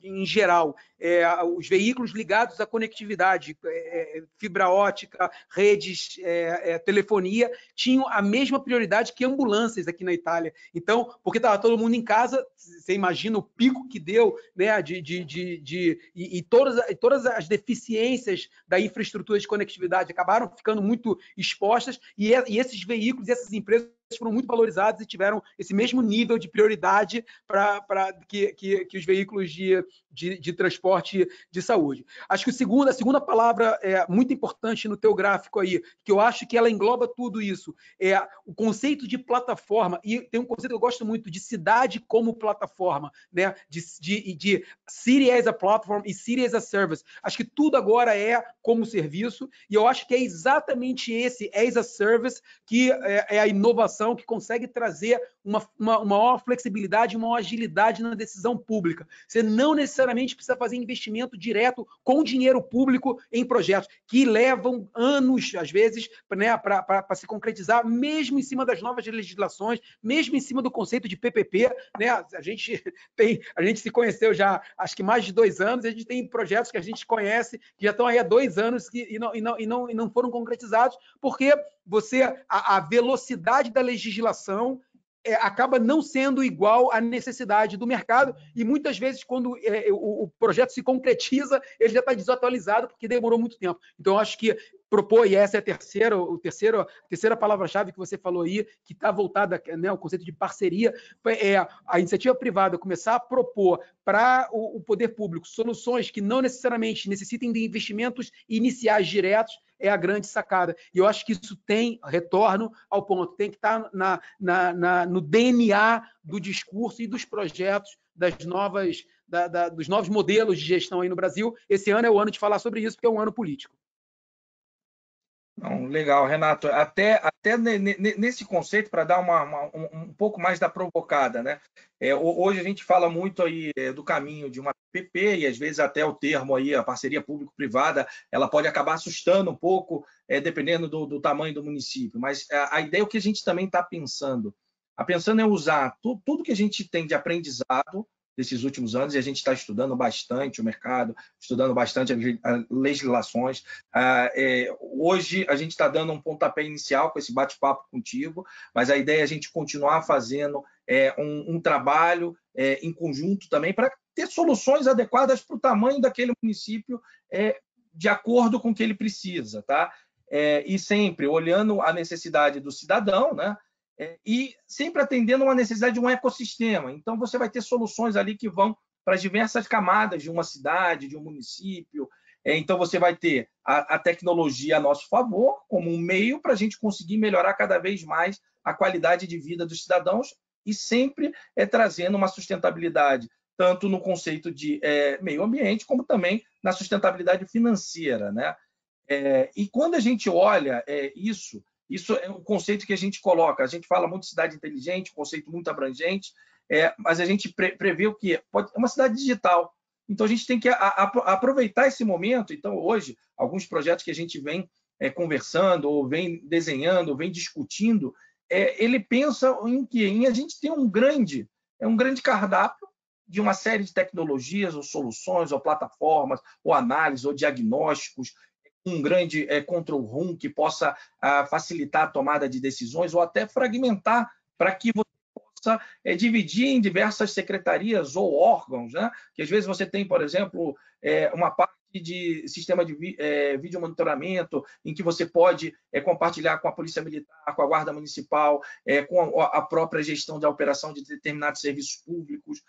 em geral, é, os veículos ligados à conectividade, é, é fibra ótica, redes, é, é, telefonia, tinham a mesma prioridade que ambulâncias aqui na Itália. Então, porque estava todo mundo em casa, você imagina o pico que deu, né, de, de, de, de e, e, todas, todas as deficiências da infraestrutura de conectividade acabaram ficando muito expostas, e, é, e esses veículos, essas empresas foram muito valorizados e tiveram esse mesmo nível de prioridade para que, que, que, os veículos de, de, de, transporte de saúde. Acho que o segundo, a segunda palavra é muito importante no teu gráfico aí, que eu acho que ela engloba tudo isso, é o conceito de plataforma, e tem um conceito que eu gosto muito, de cidade como plataforma, né? de, de, de city as a platform e city as a service. Acho que tudo agora é como serviço, e eu acho que é exatamente esse as a service que é, é a inovação inovação, que consegue trazer uma, uma, uma maior flexibilidade, uma maior agilidade na decisão pública. Você não necessariamente precisa fazer investimento direto com dinheiro público em projetos que levam anos, às vezes, né, para se concretizar, mesmo em cima das novas legislações, mesmo em cima do conceito de PPP. Né, a, gente tem, a gente se conheceu já acho que mais de dois anos, a gente tem projetos que a gente conhece que já estão aí há dois anos que, e, não, e, não, e, não, e não foram concretizados, porque você a, a velocidade da legislação é, acaba não sendo igual à necessidade do mercado e muitas vezes quando é, o, o, projeto se concretiza ele já está desatualizado porque demorou muito tempo então acho que propor e essa é a terceira o terceiro a terceira palavra-chave que você falou aí que está voltada né o conceito de parceria é a iniciativa privada começar a propor para o, o poder público soluções que não necessariamente necessitem de investimentos iniciais diretos é a grande sacada. E eu acho que isso tem, retorno ao ponto, tem que estar tá na, na, na no DNA do discurso e dos projetos das novas, da, da, dos novos modelos de gestão aí no Brasil. Esse ano é o ano de falar sobre isso, porque é um ano político. Não, legal, Renato. Até, até nesse conceito, para dar uma, uma, um pouco mais da provocada, né? É, hoje a gente fala muito aí é, do caminho de uma PP e às vezes até o termo aí, a parceria público-privada, ela pode acabar assustando um pouco, é, dependendo do, do, tamanho do município. Mas a, a ideia é o que a gente também está pensando. A pensando é usar tu, tudo que a gente tem de aprendizado desses últimos anos e a gente está estudando bastante o mercado, estudando bastante as legislações. Ah, é, hoje a gente está dando um pontapé inicial com esse bate-papo contigo, mas a ideia é a gente continuar fazendo é, um, trabalho é, em conjunto também para ter soluções adequadas para o tamanho daquele município de acordo com o que ele precisa, tá? e sempre olhando a necessidade do cidadão, né? é, e sempre atendendo a uma necessidade de um ecossistema. Então, você vai ter soluções ali que vão para as diversas camadas de uma cidade, de um município. É, então, você vai ter a, a tecnologia a nosso favor, como um meio para a gente conseguir melhorar cada vez mais a qualidade de vida dos cidadãos e sempre é trazendo uma sustentabilidade, tanto no conceito de é, meio ambiente, como também na sustentabilidade financeira. Né? É, e quando a gente olha é, isso, isso é o conceito que a gente coloca. A gente fala muito de cidade inteligente, um conceito muito abrangente, é, mas a gente pre prevê o que pode, é uma cidade digital. Então a gente tem que a, a, aproveitar esse momento. Então hoje alguns projetos que a gente vem é, conversando ou vem desenhando, ou vem discutindo, é, ele pensa em que em a gente tem um grande é um grande cardápio de uma série de tecnologias ou soluções ou plataformas ou análises ou diagnósticos um grande é, control room que possa a, ah, facilitar a tomada de decisões ou até fragmentar para que você possa é, dividir em diversas secretarias ou órgãos, né? Que às vezes você tem, por exemplo, é, uma parte de sistema de é, vídeo monitoramento, em que você pode é, compartilhar com a Polícia Militar, com a Guarda Municipal, é, com a, a, própria gestão da operação de determinados serviços públicos,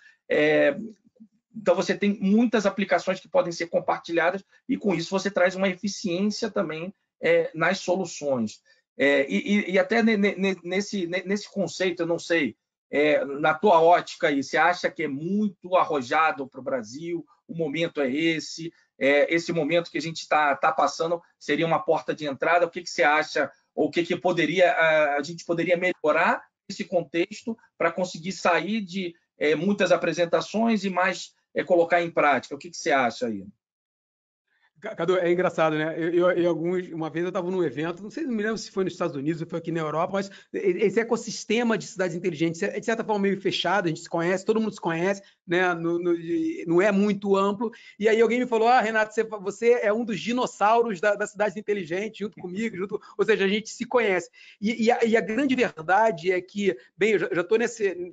então, você tem muitas aplicações que podem ser compartilhadas e, com isso, você traz uma eficiência também é, nas soluções. É, e, e, até nesse, nesse conceito, eu não sei, é, na tua ótica, aí, você acha que é muito arrojado para o Brasil? O momento é esse? É, esse momento que a gente está tá passando seria uma porta de entrada? O que, que você acha? Ou o que, que poderia, a, a gente poderia melhorar esse contexto para conseguir sair de é, muitas apresentações e mais é, colocar em prática. O que, que você acha aí? Cadu, é engraçado, né? Eu, eu, alguns, uma vez eu estava num evento, não sei, não me lembro se foi nos Estados Unidos ou foi aqui na Europa, mas esse ecossistema de cidades inteligentes é de certa forma meio fechado, a gente se conhece, todo mundo se conhece, né? No, no, não é muito amplo. E aí alguém me falou: Ah, Renato, você, você é um dos dinossauros da, da cidade inteligente, junto comigo, junto, ou seja, a gente se conhece. E, e, a, e a, grande verdade é que, bem, eu já estou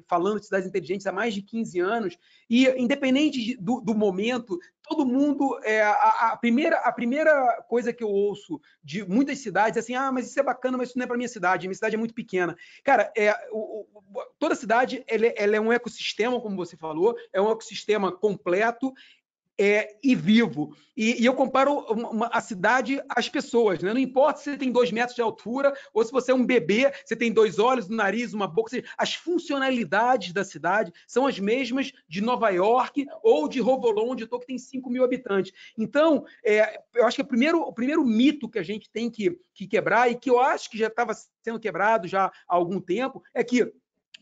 falando de cidades inteligentes há mais de 15 anos, e independente de, do, do momento, todo mundo. É, a, a, primeira, a primeira coisa que eu ouço de muitas cidades é assim: ah, mas isso é bacana, mas isso não é para minha cidade, minha cidade é muito pequena. Cara, é, o, o, toda cidade ela, é, ela, é um ecossistema, como você falou, é um ecossistema completo é, e vivo. E, e eu comparo uma, uma, a cidade às pessoas. Né? Não importa se você tem dois metros de altura ou se você é um bebê, você tem dois olhos, um nariz, uma boca. Seja, as funcionalidades da cidade são as mesmas de Nova York ou de Rovolon, onde eu estou, que tem 5 mil habitantes. Então, é, eu acho que é o primeiro, o primeiro mito que a gente tem que, que quebrar e que eu acho que já estava sendo quebrado já há algum tempo é que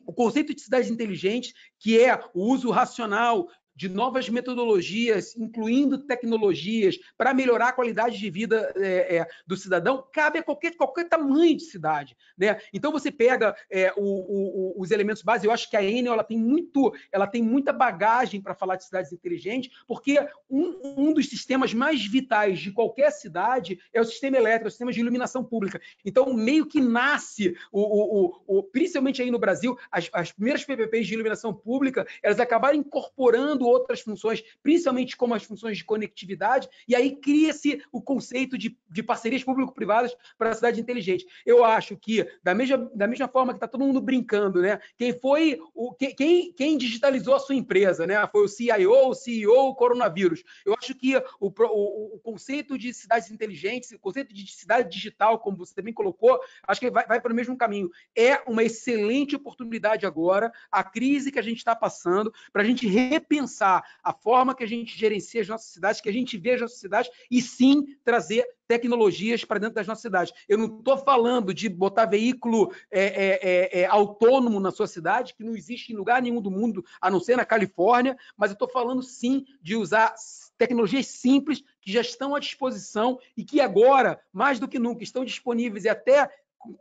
o conceito de cidades inteligentes, que é o uso racional de novas metodologias, incluindo tecnologias, para melhorar a qualidade de vida é, é, do cidadão, cabe a qualquer, qualquer tamanho de cidade. Né? Então você pega é, o, o, os elementos básicos, eu acho que a Enel ela tem muito, ela tem muita bagagem para falar de cidades inteligentes, porque um, um, dos sistemas mais vitais de qualquer cidade é o sistema elétrico, é o sistema de iluminação pública. Então, meio que nasce, o, o principalmente aí no Brasil, as, as primeiras PPPs de iluminação pública, elas acabaram incorporando outras funções, principalmente como as funções de conectividade, e aí cria-se o conceito de, de parcerias público-privadas para a cidade inteligente. Eu acho que, da mesma, da mesma forma que está todo mundo brincando, né? Quem foi o quem, quem digitalizou a sua empresa, né? Foi o CIO, o CEO, o coronavírus. Eu acho que o, o, o conceito de cidades inteligentes, o conceito de cidade digital, como você também colocou, acho que vai, vai para o mesmo caminho. É uma excelente oportunidade agora, a crise que a gente está passando, para a gente repensar a forma que a gente gerencia as nossas cidades, que a gente vê as nossas cidades, e sim trazer tecnologias para dentro das nossas cidades. Eu não estou falando de botar veículo é, é, é, é, autônomo na sua cidade, que não existe em lugar nenhum do mundo, a não ser na Califórnia, mas eu estou falando sim de usar tecnologias simples que já estão à disposição e que agora, mais do que nunca, estão disponíveis e até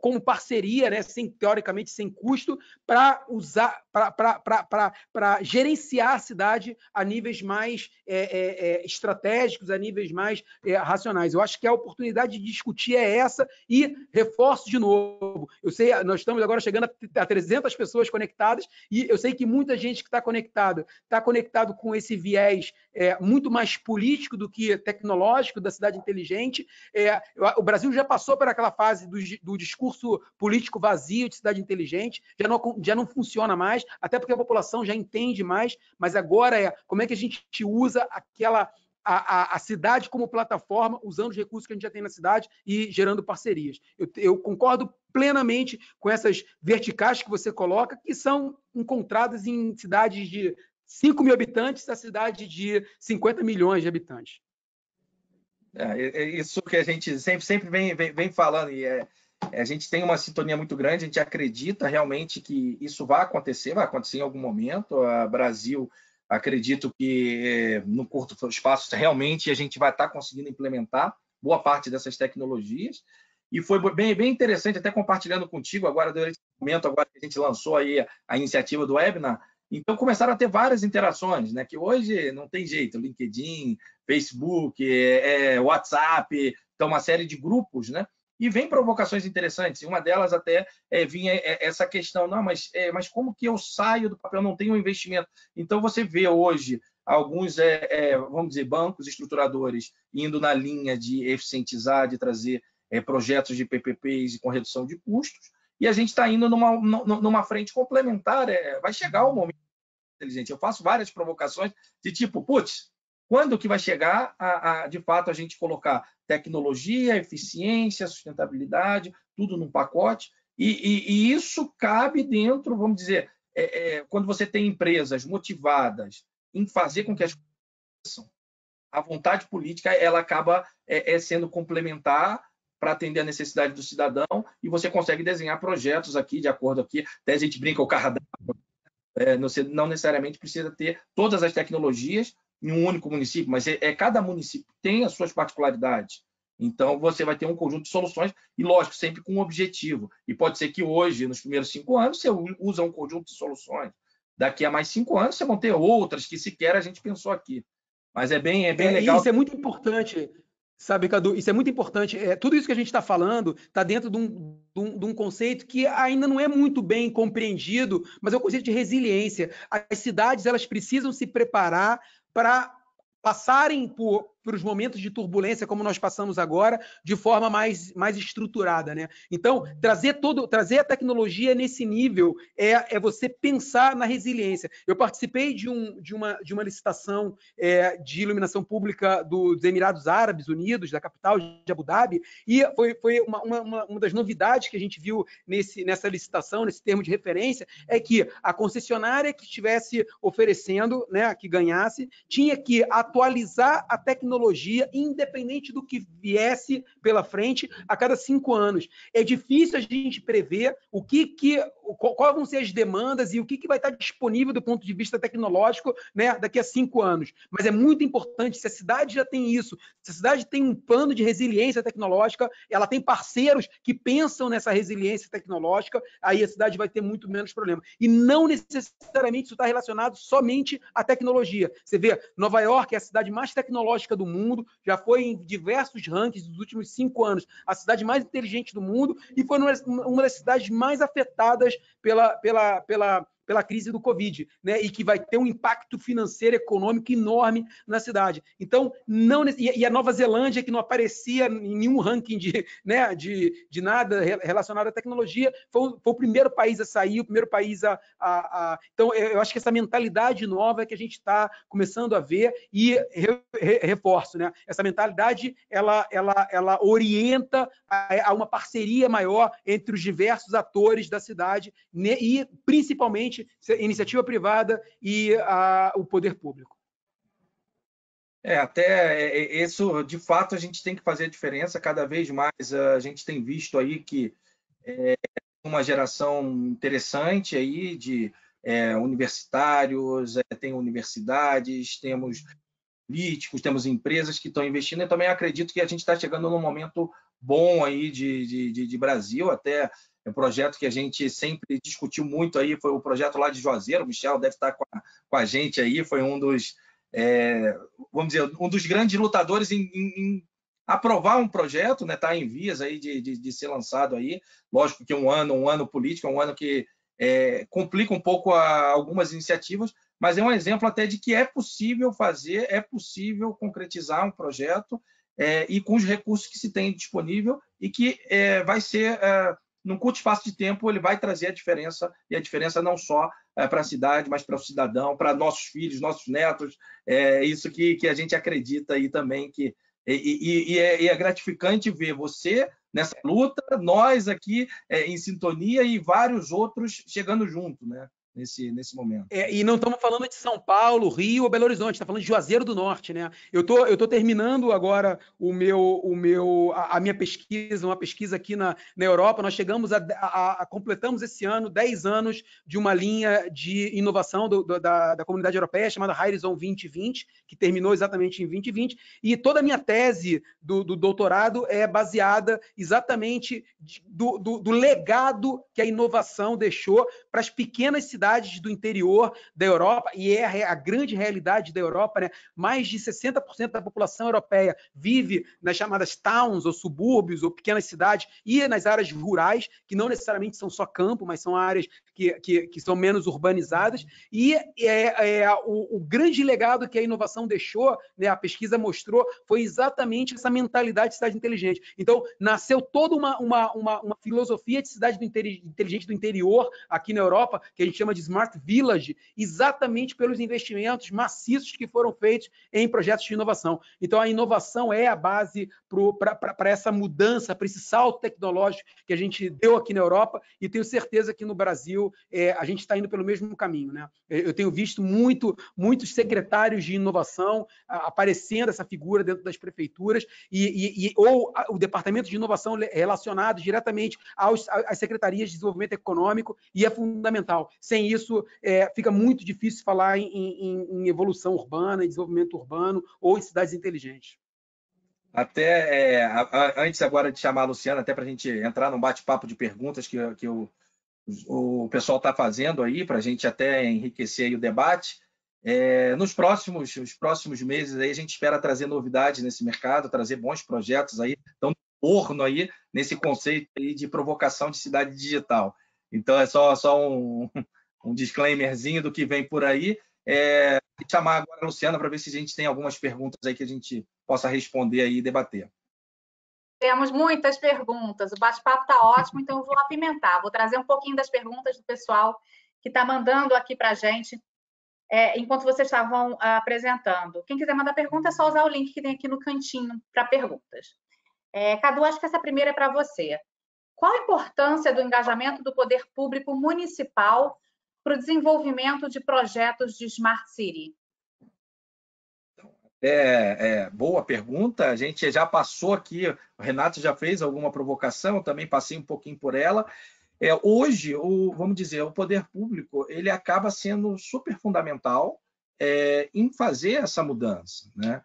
como parceria, né, sem, teoricamente sem custo, para usar, para gerenciar a cidade a níveis mais é, é, é, estratégicos, a níveis mais é, racionais. Eu acho que a oportunidade de discutir é essa e reforço de novo. Eu sei, nós estamos agora chegando a 300 pessoas conectadas e eu sei que muita gente que está conectada está conectado com esse viés é, muito mais político do que tecnológico da cidade inteligente. É, o Brasil já passou por aquela fase do, do discurso político vazio de cidade inteligente já não, já não funciona mais, até porque a população já entende mais, mas agora é como é que a gente usa aquela a, a, a, cidade como plataforma, usando os recursos que a gente já tem na cidade e gerando parcerias. Eu, eu, concordo plenamente com essas verticais que você coloca, que são encontradas em cidades de 5 mil habitantes a cidade de 50 milhões de habitantes. É, é, é isso que a gente sempre, sempre vem, vem, vem falando, e é, é, a gente tem uma sintonia muito grande, a gente acredita realmente que isso vai acontecer, vai acontecer em algum momento. A Brasil, acredito que é, no curto espaço, realmente a gente vai estar conseguindo implementar boa parte dessas tecnologias. E foi bem, bem interessante, até compartilhando contigo agora, durante o momento agora que a gente lançou aí a iniciativa do webinar, então começaram a ter várias interações, né? Que hoje não tem jeito, LinkedIn, Facebook, é, é WhatsApp, então uma série de grupos, né? E vem provocações interessantes, uma delas até é, vinha é, essa questão, não, mas, é, mas como que eu saio do papel, não tenho investimento? Então você vê hoje alguns, é, é, vamos dizer, bancos estruturadores indo na linha de eficientizar, de trazer é, projetos de PPPs com redução de custos, e a gente está indo numa, numa frente complementar, vai chegar o momento inteligente. Eu faço várias provocações de tipo, putz, quando que vai chegar a, a, de fato, a gente colocar tecnologia, eficiência, sustentabilidade, tudo num pacote? E, e, e isso cabe dentro, vamos dizer, é, é, quando você tem empresas motivadas em fazer com que as coisas a vontade política ela acaba é, é, sendo complementar para atender a necessidade do cidadão e você consegue desenhar projetos aqui de acordo aqui até a gente brinca o cardápio é, não necessariamente precisa ter todas as tecnologias em um único município, mas é, é, cada município tem as suas particularidades. Então, você vai ter um conjunto de soluções, e lógico, sempre com um objetivo. E pode ser que hoje, nos primeiros cinco anos, você usa um conjunto de soluções. Daqui a mais cinco anos, você vão ter outras que sequer a gente pensou aqui. Mas é bem, é bem é, legal. Isso é muito importante, Sabe, Cadu, isso é muito importante. É, tudo isso que a gente está falando está dentro de um, de, um, de um, conceito que ainda não é muito bem compreendido, mas é o um conceito de resiliência. As cidades elas precisam se preparar para passarem por para os momentos de turbulência, como nós passamos agora, de forma mais, mais estruturada. Né? Então, trazer, todo, trazer a tecnologia nesse nível é, é você pensar na resiliência. Eu participei de, um, de, uma, de uma licitação é, de iluminação pública do, dos Emirados Árabes Unidos, da capital de Abu Dhabi, e foi, foi uma, uma, uma das novidades que a gente viu nesse, nessa licitação, nesse termo de referência, é que a concessionária que estivesse oferecendo, né, que ganhasse, tinha que atualizar a tecnologia tecnologia, independente do que viesse pela frente a cada cinco anos. É difícil a gente prever o que, que quais vão ser as demandas e o que, que vai estar disponível do ponto de vista tecnológico né, daqui a cinco anos. Mas é muito importante, se a cidade já tem isso, se a cidade tem um plano de resiliência tecnológica, ela tem parceiros que pensam nessa resiliência tecnológica, aí a cidade vai ter muito menos problema. E não necessariamente isso está relacionado somente à tecnologia. Você vê, Nova York é a cidade mais tecnológica do do mundo, já foi em diversos rankings dos últimos cinco anos a cidade mais inteligente do mundo e foi uma das cidades mais afetadas pela, pela, pela pela crise do Covid, né? E que vai ter um impacto financeiro, econômico enorme na cidade. Então, não e a Nova Zelândia que não aparecia em nenhum ranking de, né, de, de nada relacionado à tecnologia, foi, foi o primeiro país a sair, o primeiro país a, a, a... então eu acho que essa mentalidade nova que a gente está começando a ver e re, re, reforço, né? Essa mentalidade ela ela ela orienta a, a uma parceria maior entre os diversos atores da cidade né? e principalmente iniciativa privada e a, o poder público. É, até é, é, isso, de fato, a gente tem que fazer a diferença. Cada vez mais a gente tem visto aí que é uma geração interessante aí de é, universitários, é, tem universidades, temos políticos, temos empresas que estão investindo. e também acredito que a gente está chegando num momento bom aí de, de, de, de Brasil, até é um projeto que a gente sempre discutiu muito aí, foi o projeto lá de Juazeiro, o Michel deve estar com a, com a gente aí, foi um dos, é, vamos dizer, um dos grandes lutadores em, em, em aprovar um projeto, está né, tá em vias aí de, de, de, ser lançado aí, lógico que um ano, um ano político, é um ano que é, complica um pouco a, algumas iniciativas, mas é um exemplo até de que é possível fazer, é possível concretizar um projeto é, e com os recursos que se tem disponível e que é, vai ser é, num curto espaço de tempo, ele vai trazer a diferença, e a diferença não só é, para a cidade, mas para o cidadão, para nossos filhos, nossos netos. É isso que, que a gente acredita aí também. que E, e, e, é, e é, gratificante ver você nessa luta, nós aqui é, em sintonia e vários outros chegando junto, né? nesse, nesse momento. É, e não estamos falando de São Paulo, Rio ou Belo Horizonte, está falando de Juazeiro do Norte, né? Eu tô, eu tô terminando agora o meu, o meu, a, a minha pesquisa, uma pesquisa aqui na, na Europa. Nós chegamos a, a, a completamos esse ano 10 anos de uma linha de inovação do, do, da, da comunidade europeia chamada Horizon 2020, que terminou exatamente em 2020, e toda a minha tese do, do doutorado é baseada exatamente de, do, do legado que a inovação deixou para as pequenas cidades cidades do interior da Europa, e é a grande realidade da Europa, né? mais de 60% da população europeia vive nas chamadas towns, ou subúrbios, ou pequenas cidades, e nas áreas rurais, que não necessariamente são só campo, mas são áreas que, que, que são menos urbanizadas. E é, é o, o, grande legado que a inovação deixou, né? a pesquisa mostrou, foi exatamente essa mentalidade de cidade inteligente. Então, nasceu toda uma, uma, uma, uma filosofia de cidade do inteligente do interior, aqui na Europa, que a gente chama de Smart Village, exatamente pelos investimentos maciços que foram feitos em projetos de inovação. Então, a inovação é a base para essa mudança, para esse salto tecnológico que a gente deu aqui na Europa e tenho certeza que no Brasil é, a gente está indo pelo mesmo caminho. Né? É, eu tenho visto muito, muitos secretários de inovação aparecendo essa figura dentro das prefeituras e, e, e ou o departamento de inovação relacionado diretamente aos, às secretarias de desenvolvimento econômico e é fundamental. Sem isso é, fica muito difícil falar em, em, em, evolução urbana, em desenvolvimento urbano ou em cidades inteligentes. Até é, a, a, antes agora de chamar a Luciana, até para a gente entrar num bate-papo de perguntas que, que o, o pessoal está fazendo aí, para a gente até enriquecer o debate. É, nos próximos, os próximos meses aí, a gente espera trazer novidades nesse mercado, trazer bons projetos aí, tão forno aí nesse conceito aí de provocação de cidade digital. Então é só, só um, um disclaimerzinho do que vem por aí. É, e chamar agora a Luciana para ver se a gente tem algumas perguntas aí que a gente possa responder aí e debater. Temos muitas perguntas. O bate-papo está ótimo, então eu vou apimentar. Vou trazer um pouquinho das perguntas do pessoal que está mandando aqui para a gente é, enquanto vocês estavam ah, apresentando. Quem quiser mandar pergunta é só usar o link que tem aqui no cantinho para perguntas. É, Cadu, acho que essa primeira é para você. Qual a importância do engajamento do poder público municipal para o desenvolvimento de projetos de Smart City? É, é, boa pergunta. A gente já passou aqui, o Renato já fez alguma provocação, também passei um pouquinho por ela. É, hoje, o, vamos dizer, o poder público ele acaba sendo super fundamental é, em fazer essa mudança. Né?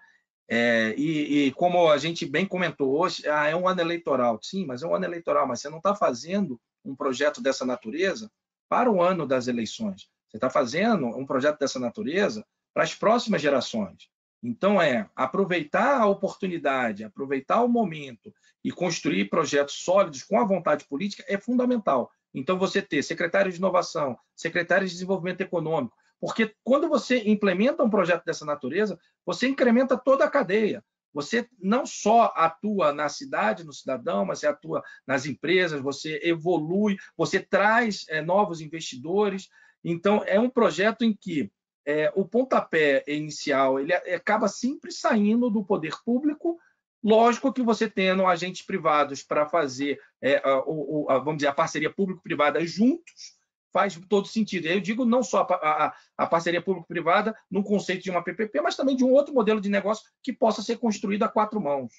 É, e, e, como a gente bem comentou hoje, ah, é um ano eleitoral. Sim, mas é um ano eleitoral, mas você não está fazendo um projeto dessa natureza para o ano das eleições. Você está fazendo um projeto dessa natureza para as próximas gerações. Então, é aproveitar a oportunidade, aproveitar o momento e construir projetos sólidos com a vontade política é fundamental. Então, você ter secretário de inovação, secretário de desenvolvimento econômico, porque quando você implementa um projeto dessa natureza, você incrementa toda a cadeia. Você não só atua na cidade, no cidadão, mas você atua nas empresas, você evolui, você traz é, novos investidores. Então, é um projeto em que é, o pontapé inicial ele acaba sempre saindo do poder público. Lógico que você tendo agentes privados para fazer, é, a, a, a, vamos dizer, a parceria público-privada juntos, faz todo sentido. Eu digo não só a, a, a parceria público-privada no conceito de uma PPP, mas também de um outro modelo de negócio que possa ser construído a quatro mãos.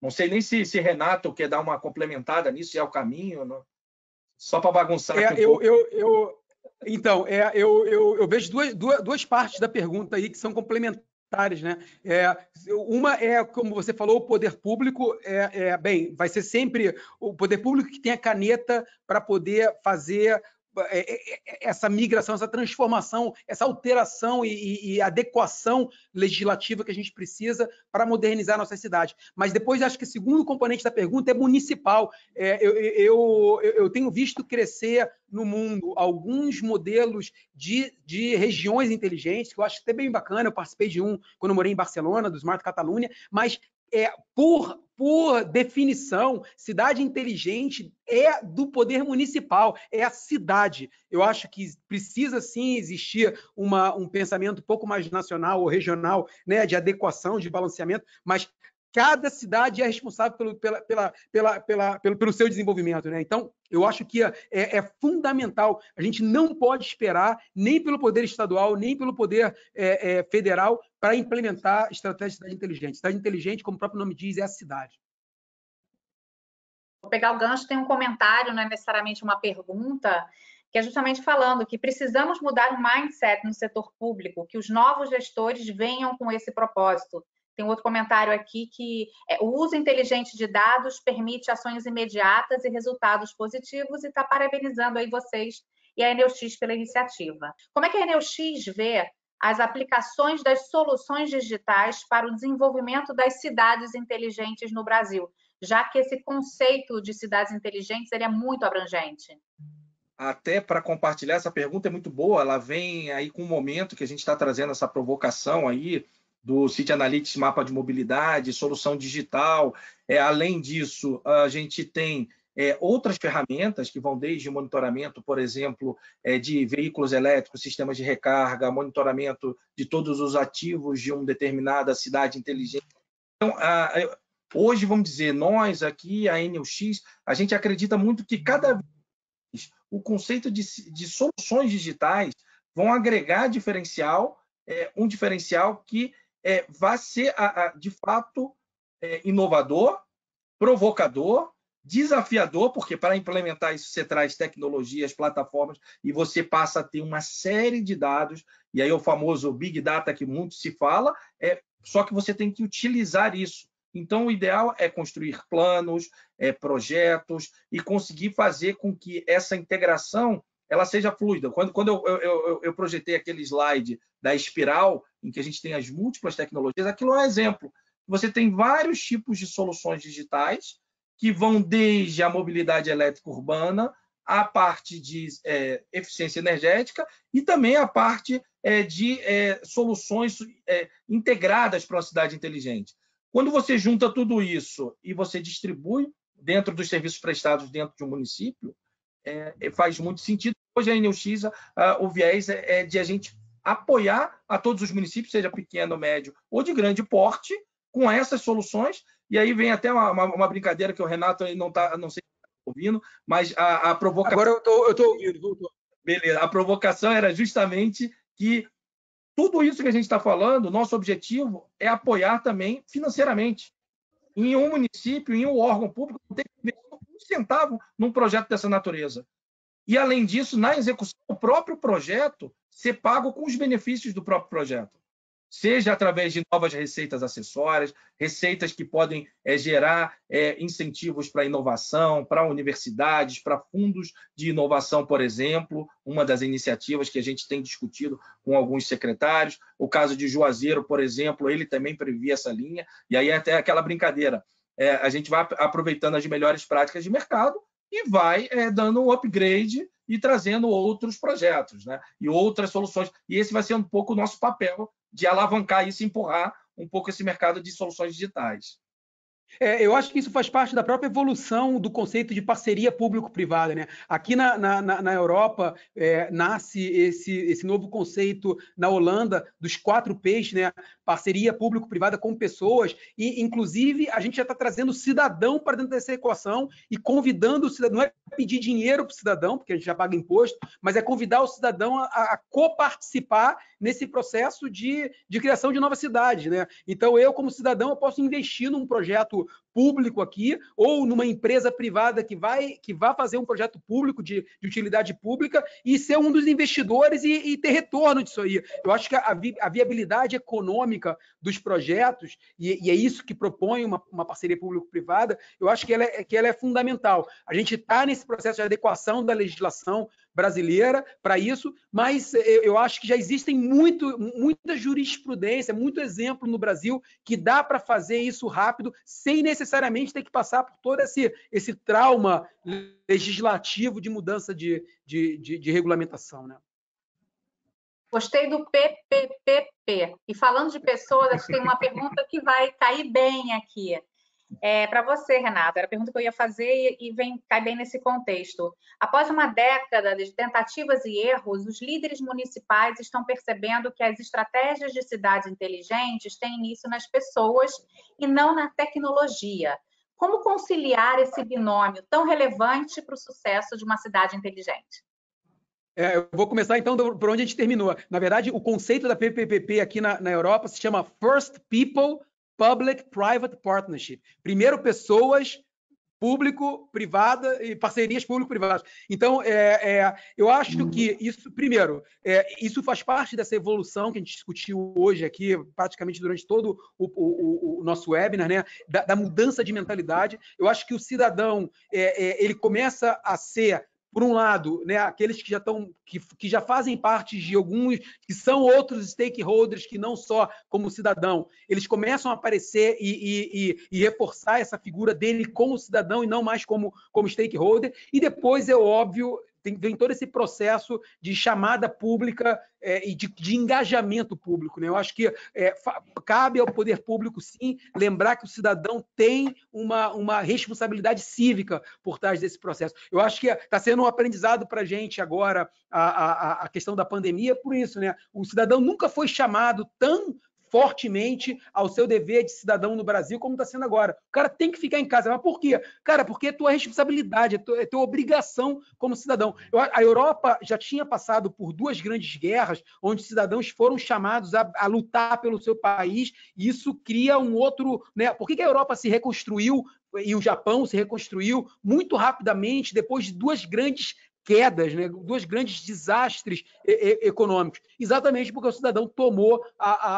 Não sei nem se, se Renato quer dar uma complementada nisso, se é o caminho, não. só para bagunçar. É, um eu, eu, eu, então, é, eu, eu, eu vejo duas, duas, duas partes da pergunta aí que são complementares né? É, uma é, como você falou, o poder público é, é bem, vai ser sempre o poder público que tem a caneta para poder fazer é, é, é, essa migração, essa transformação, essa alteração e, e adequação legislativa que a gente precisa para modernizar a nossa cidade. Mas depois, acho que o segundo componente da pergunta é municipal. É, eu, eu, eu, tenho visto crescer no mundo alguns modelos de, de regiões inteligentes, que eu acho até bem bacana, eu participei de um quando morei em Barcelona, do Smart Catalunha, mas é, por, por definição, cidade inteligente é do poder municipal, é a cidade. Eu acho que precisa sim existir uma, um pensamento um pouco mais nacional ou regional, né, de adequação, de balanceamento, mas cada cidade é responsável pelo, pela, pela, pela, pela, pelo, pelo seu desenvolvimento. Né? Então, eu acho que é, é, fundamental. A gente não pode esperar nem pelo poder estadual, nem pelo poder é, é, federal para implementar estratégia de cidade inteligente. Cidade inteligente, como o próprio nome diz, é a cidade. Vou pegar o gancho, tem um comentário, não é necessariamente uma pergunta, que é justamente falando que precisamos mudar o mindset no setor público, que os novos gestores venham com esse propósito tem outro comentário aqui que é, o uso inteligente de dados permite ações imediatas e resultados positivos e está parabenizando aí vocês e a Enel X pela iniciativa. Como é que a Enel X vê as aplicações das soluções digitais para o desenvolvimento das cidades inteligentes no Brasil, já que esse conceito de cidades inteligentes ele é muito abrangente? Até para compartilhar, essa pergunta é muito boa, ela vem aí com o momento que a gente está trazendo essa provocação aí do City Analytics Mapa de Mobilidade, solução digital. É, além disso, a gente tem é, outras ferramentas que vão desde monitoramento, por exemplo, é, de veículos elétricos, sistemas de recarga, monitoramento de todos os ativos de uma determinada cidade inteligente. Então, a, a, é, hoje, vamos dizer, nós aqui, a NUX, a gente acredita muito que cada vez o conceito de, de soluções digitais vão agregar diferencial, é, um diferencial que é, vá ser, a, a, de fato, é, inovador, provocador, desafiador, porque para implementar isso você traz tecnologias, plataformas e você passa a ter uma série de dados, e aí é o famoso Big Data que muito se fala, é só que você tem que utilizar isso. Então, o ideal é construir planos, é, projetos e conseguir fazer com que essa integração ela seja fluida. Quando, quando eu, eu, eu, projetei aquele slide da espiral, em que a gente tem as múltiplas tecnologias, aquilo é um exemplo. Você tem vários tipos de soluções digitais que vão desde a mobilidade elétrica urbana, a parte de é, eficiência energética e também a parte é, de é, soluções é, integradas para uma cidade inteligente. Quando você junta tudo isso e você distribui dentro dos serviços prestados dentro de um município, é, é, faz muito sentido. Hoje a NUX, o viés é, é de a gente apoiar a todos os municípios, seja pequeno, médio ou de grande porte, com essas soluções. E aí vem até uma, uma, uma brincadeira que o Renato não tá, não sei se está ouvindo, mas a, a provocação. Agora eu tô, estou tô ouvindo, Beleza, a provocação era justamente que tudo isso que a gente está falando, nosso objetivo é apoiar também financeiramente. Em um município, em um órgão público, não tem que investir centavo num projeto dessa natureza. E, além disso, na execução, o próprio projeto ser pago com os benefícios do próprio projeto, seja através de novas receitas acessórias, receitas que podem é, gerar é, incentivos para inovação, para universidades, para fundos de inovação, por exemplo, uma das iniciativas que a gente tem discutido com alguns secretários. O caso de Juazeiro, por exemplo, ele também previa essa linha, e aí até aquela brincadeira é, a gente vai aproveitando as melhores práticas de mercado e vai é, dando um upgrade e trazendo outros projetos né? e outras soluções. E esse vai ser um pouco o nosso papel de alavancar isso, empurrar um pouco esse mercado de soluções digitais. É, eu acho que isso faz parte da própria evolução do conceito de parceria público-privada. Né? Aqui na, na, na Europa é, nasce esse, esse novo conceito na Holanda dos quatro P's, né? parceria público-privada com pessoas, e inclusive a gente já está trazendo o cidadão para dentro dessa equação e convidando o cidadão, não é pedir dinheiro para o cidadão, porque a gente já paga imposto, mas é convidar o cidadão a, a coparticipar nesse processo de, de criação de nova cidade Né? Então, eu, como cidadão, eu posso investir num projeto público aqui, ou numa empresa privada que vai que vá fazer um projeto público de, de utilidade pública e ser um dos investidores e, e, ter retorno disso aí. Eu acho que a, vi, a viabilidade econômica dos projetos, e, e, é isso que propõe uma, uma parceria público-privada, eu acho que ela, é, que ela é fundamental. A gente está nesse processo de adequação da legislação, brasileira para isso, mas eh, eu acho que já existem muito, muita jurisprudência, muito exemplo no Brasil que dá para fazer isso rápido, sem necessariamente ter que passar por todo esse, esse trauma legislativo de mudança de, de, de, de regulamentação. Né? Gostei do PPPP. E falando de pessoas, acho que tem uma pergunta que vai cair bem aqui. É, Para você, Renato, era a pergunta que eu ia fazer e, vem, cai bem nesse contexto. Após uma década de tentativas e erros, os líderes municipais estão percebendo que as estratégias de cidades inteligentes têm início nas pessoas e não na tecnologia. Como conciliar esse binômio tão relevante para o sucesso de uma cidade inteligente? É, eu vou começar então por onde a gente terminou. Na verdade, o conceito da PPPP aqui na, na Europa se chama First People Public-Private Partnership. Primeiro, pessoas, público, privada e parcerias público-privadas. Então, é, é, eu acho uhum. que isso, primeiro, é, isso faz parte dessa evolução que a gente discutiu hoje aqui, praticamente durante todo o, o, o nosso webinar, né? Da, da, mudança de mentalidade. Eu acho que o cidadão, é, é, ele começa a ser por um lado, né, aqueles que já estão, que, que já fazem parte de alguns, que são outros stakeholders, que não só como cidadão, eles começam a aparecer e, e, e, e reforçar essa figura dele como cidadão e não mais como, como stakeholder. E depois, é óbvio, tem, vem todo esse processo de chamada pública é, e de, de, engajamento público. Né? Eu acho que é, cabe ao poder público, sim, lembrar que o cidadão tem uma, uma responsabilidade cívica por trás desse processo. Eu acho que está sendo um aprendizado para a gente agora a, a, a questão da pandemia por isso. Né? O cidadão nunca foi chamado tão fortemente ao seu dever de cidadão no Brasil, como está sendo agora. O cara tem que ficar em casa. Mas por quê? Cara, porque é tua responsabilidade, é tua, é tua obrigação como cidadão. Eu, a Europa já tinha passado por duas grandes guerras, onde cidadãos foram chamados a, a lutar pelo seu país, e isso cria um outro. Né? Por que, que a Europa se reconstruiu e o Japão se reconstruiu muito rapidamente depois de duas grandes quedas, né, dois grandes desastres econômicos, exatamente porque o cidadão tomou a, a,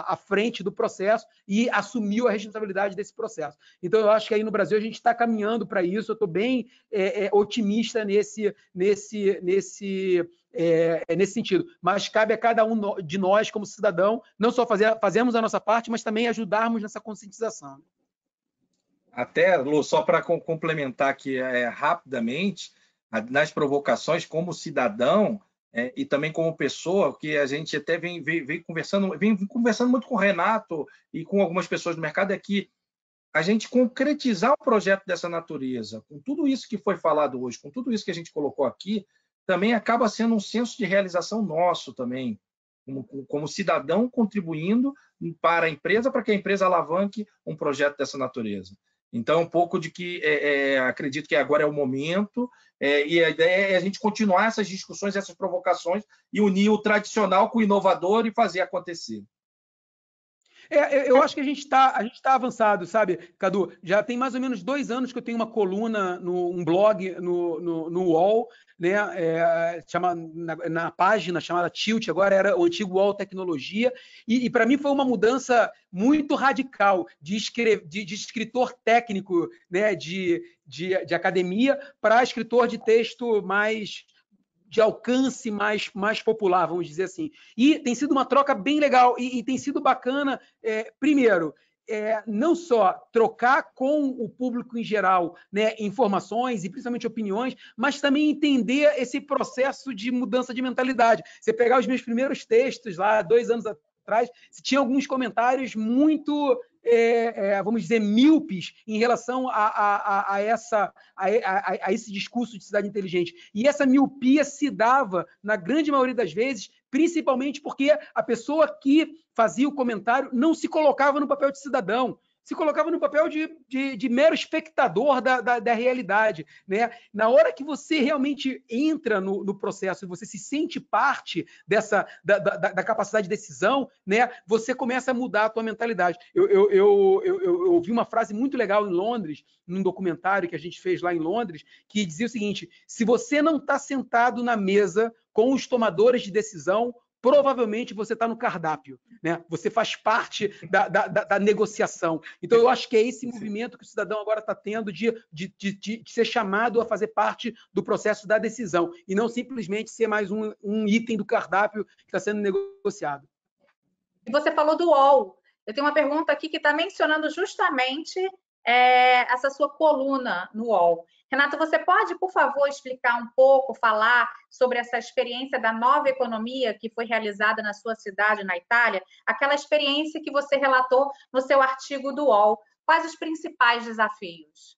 a, a frente do processo e assumiu a responsabilidade desse processo. Então, eu acho que aí no Brasil a gente está caminhando para isso, eu estou bem é, é, otimista nesse, nesse, nesse, é, nesse sentido. Mas cabe a cada um de nós, como cidadão, não só fazer, fazermos a nossa parte, mas também ajudarmos nessa conscientização. Até, Lu, só para complementar aqui é, rapidamente, nas provocações como cidadão é, e também como pessoa, que a gente até vem, vem, vem, conversando, vem conversando muito com o Renato e com algumas pessoas do mercado, é que a gente concretizar um projeto dessa natureza, com tudo isso que foi falado hoje, com tudo isso que a gente colocou aqui, também acaba sendo um senso de realização nosso também, como, como cidadão contribuindo para a empresa, para que a empresa alavanque um projeto dessa natureza. Então, um pouco de que é, é, acredito que agora é o momento, é, e a ideia é a gente continuar essas discussões, essas provocações, e unir o tradicional com o inovador e fazer acontecer. É, eu, acho que a gente está tá avançado, sabe, Cadu? Já tem mais ou menos dois anos que eu tenho uma coluna, no, um blog no, no, no UOL, né? É, chama, na, na, página chamada Tilt, agora era o antigo UOL Tecnologia, e, e para mim foi uma mudança muito radical de, escre, de, de escritor técnico né? de, de, de academia para escritor de texto mais de alcance mais, mais popular, vamos dizer assim. E tem sido uma troca bem legal e, e tem sido bacana, é, primeiro, é, não só trocar com o público em geral né, informações e principalmente opiniões, mas também entender esse processo de mudança de mentalidade. Você pegar os meus primeiros textos lá, dois anos atrás, tinha alguns comentários muito é, é, vamos dizer, míopes em relação a, a, a, essa, a, esse discurso de cidade inteligente. E essa miopia se dava, na grande maioria das vezes, principalmente porque a pessoa que fazia o comentário não se colocava no papel de cidadão, se colocava no papel de, de, de mero espectador da, da, da, realidade. Né? Na hora que você realmente entra no, no processo e você se sente parte dessa da, da, da, capacidade de decisão, né? você começa a mudar a sua mentalidade. Eu, eu, eu, eu, eu ouvi uma frase muito legal em Londres, num documentário que a gente fez lá em Londres, que dizia o seguinte: se você não está sentado na mesa com os tomadores de decisão, provavelmente você está no cardápio, né? Você faz parte da, da, da, negociação. Então, eu acho que é esse movimento que o cidadão agora está tendo de, de, de, de, ser chamado a fazer parte do processo da decisão e não simplesmente ser mais um, um item do cardápio que está sendo negociado. Você falou do UOL. Eu tenho uma pergunta aqui que está mencionando justamente é, essa sua coluna no UOL. Renato, você pode, por favor, explicar um pouco, falar sobre essa experiência da nova economia que foi realizada na sua cidade, na Itália, aquela experiência que você relatou no seu artigo do UOL. Quais os principais desafios?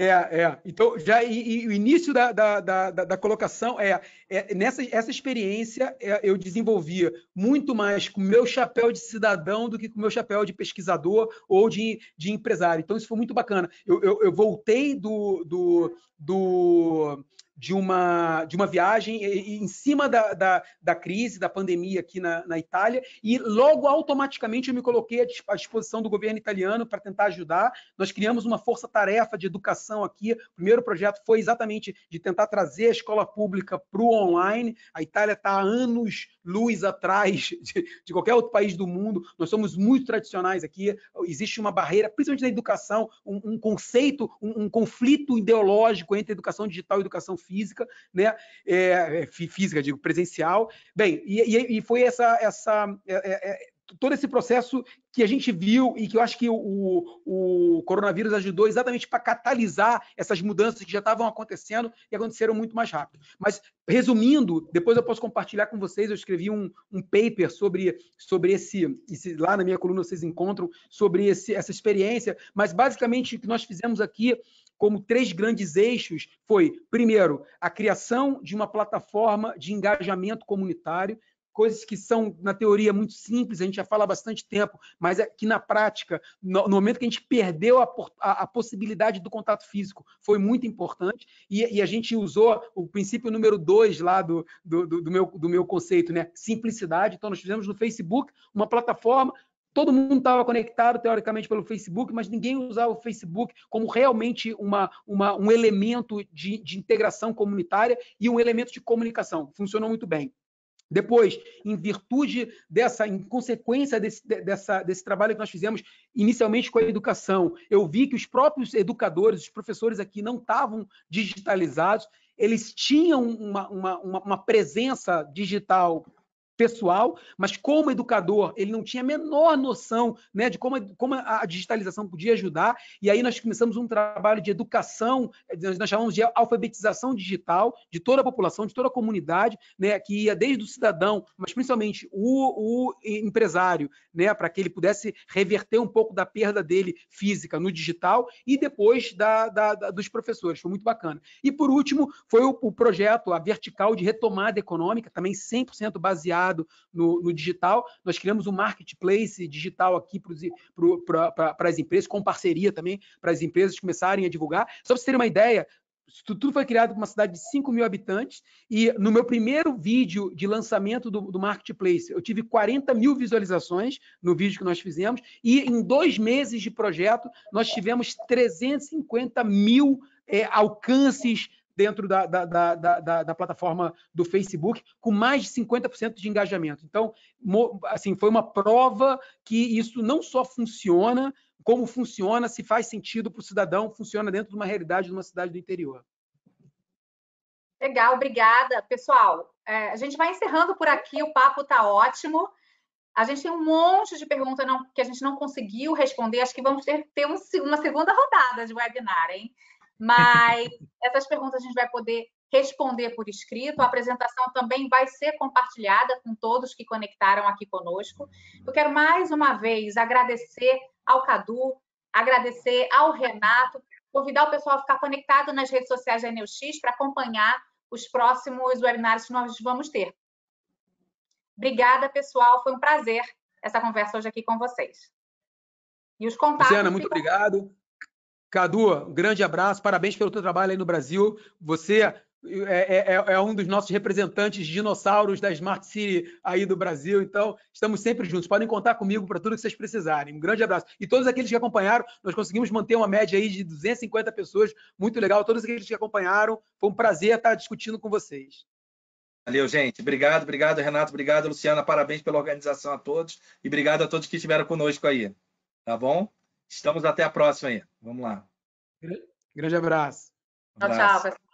É, é. Então, já e, e o início da, da, da, da colocação é, é, nessa essa experiência é, eu desenvolvia muito mais com o meu chapéu de cidadão do que com o meu chapéu de pesquisador ou de, de empresário. Então, isso foi muito bacana. Eu, eu, eu voltei do, do, do de uma, de uma viagem em cima da, da, da crise, da pandemia aqui na, na, Itália, e logo automaticamente eu me coloquei à disposição do governo italiano para tentar ajudar. Nós criamos uma força-tarefa de educação aqui. O primeiro projeto foi exatamente de tentar trazer a escola pública para o online. A Itália está há anos luz atrás de, de, qualquer outro país do mundo. Nós somos muito tradicionais aqui. Existe uma barreira, principalmente na educação, um, um conceito, um, um, conflito ideológico entre educação digital e educação física, né? É, é física, digo, presencial. Bem, e, e, e foi essa, essa é, é, é todo esse processo que a gente viu e que eu acho que o, o coronavírus ajudou exatamente para catalisar essas mudanças que já estavam acontecendo e aconteceram muito mais rápido. Mas, resumindo, depois eu posso compartilhar com vocês, eu escrevi um, um paper sobre, sobre esse, esse, lá na minha coluna vocês encontram, sobre esse, essa experiência, mas basicamente o que nós fizemos aqui como três grandes eixos foi, primeiro, a criação de uma plataforma de engajamento comunitário, coisas que são, na teoria, muito simples, a gente já fala há bastante tempo, mas é que na prática, no, no momento que a gente perdeu a, a, a, possibilidade do contato físico, foi muito importante, e, e a gente usou o princípio número dois lá do, do, do, do, meu, do meu conceito, né? Simplicidade. Então, nós fizemos no Facebook uma plataforma todo mundo estava conectado, teoricamente, pelo Facebook, mas ninguém usava o Facebook como realmente uma, uma um elemento de, de, integração comunitária e um elemento de comunicação. Funcionou muito bem. Depois, em virtude dessa, em consequência desse, dessa, desse trabalho que nós fizemos inicialmente com a educação, eu vi que os próprios educadores, os professores aqui não estavam digitalizados, eles tinham uma, uma, uma presença digital pessoal, mas como educador, ele não tinha a menor noção né, de como, como a digitalização podia ajudar. E aí nós começamos um trabalho de educação, eh, nós chamamos de alfabetização digital de toda a população, de toda a comunidade, né, que ia desde o cidadão, mas principalmente o, o empresário, né, para que ele pudesse reverter um pouco da perda dele física no digital e depois da, da, da dos professores. Foi muito bacana. E por último, foi o, o projeto, a vertical de retomada econômica, também 100% baseado mercado no, no digital. Nós criamos um marketplace digital aqui para as empresas, com parceria também, para as empresas começarem a divulgar. Só para vocês terem uma ideia, tudo foi criado para uma cidade de 5 mil habitantes, e no meu primeiro vídeo de lançamento do, do, Marketplace, eu tive 40 mil visualizações no vídeo que nós fizemos, e em dois meses de projeto, nós tivemos 350 mil é, alcances dentro da, da, da, da, da plataforma do Facebook, com mais de 50% de engajamento. Então, assim, foi uma prova que isso não só funciona, como funciona, se faz sentido para o cidadão, funciona dentro de uma realidade de uma cidade do interior. Legal, obrigada, pessoal. É, a gente vai encerrando por aqui, o papo está ótimo. A gente tem um monte de perguntas que a gente não conseguiu responder. Acho que vamos ter, ter um, uma segunda rodada de webinar, hein? Mas essas perguntas a gente vai poder responder por escrito. A apresentação também vai ser compartilhada com todos que conectaram aqui conosco. Eu quero mais uma vez agradecer ao Cadu, agradecer ao Renato, convidar o pessoal a ficar conectado nas redes sociais da NeuX para acompanhar os próximos webinários que nós vamos ter. Obrigada, pessoal. Foi um prazer essa conversa hoje aqui com vocês. E os contatos. Luciana, muito ficam... obrigado. Cadu, grande abraço, parabéns pelo teu trabalho aí no Brasil. Você é, é, é, é um dos nossos representantes dinossauros da Smart City aí do Brasil. Então, estamos sempre juntos. Podem contar comigo para tudo que vocês precisarem. Um grande abraço. E todos aqueles que acompanharam, nós conseguimos manter uma média aí de 250 pessoas. Muito legal. Todos aqueles que acompanharam, foi um prazer estar discutindo com vocês. Valeu, gente. Obrigado, obrigado, Renato. Obrigado, Luciana. Parabéns pela organização a todos. E obrigado a todos que estiveram conosco aí. Tá bom? Estamos até a próxima aí. Vamos lá. Grande abraço. Um abraço. Tchau, tchau.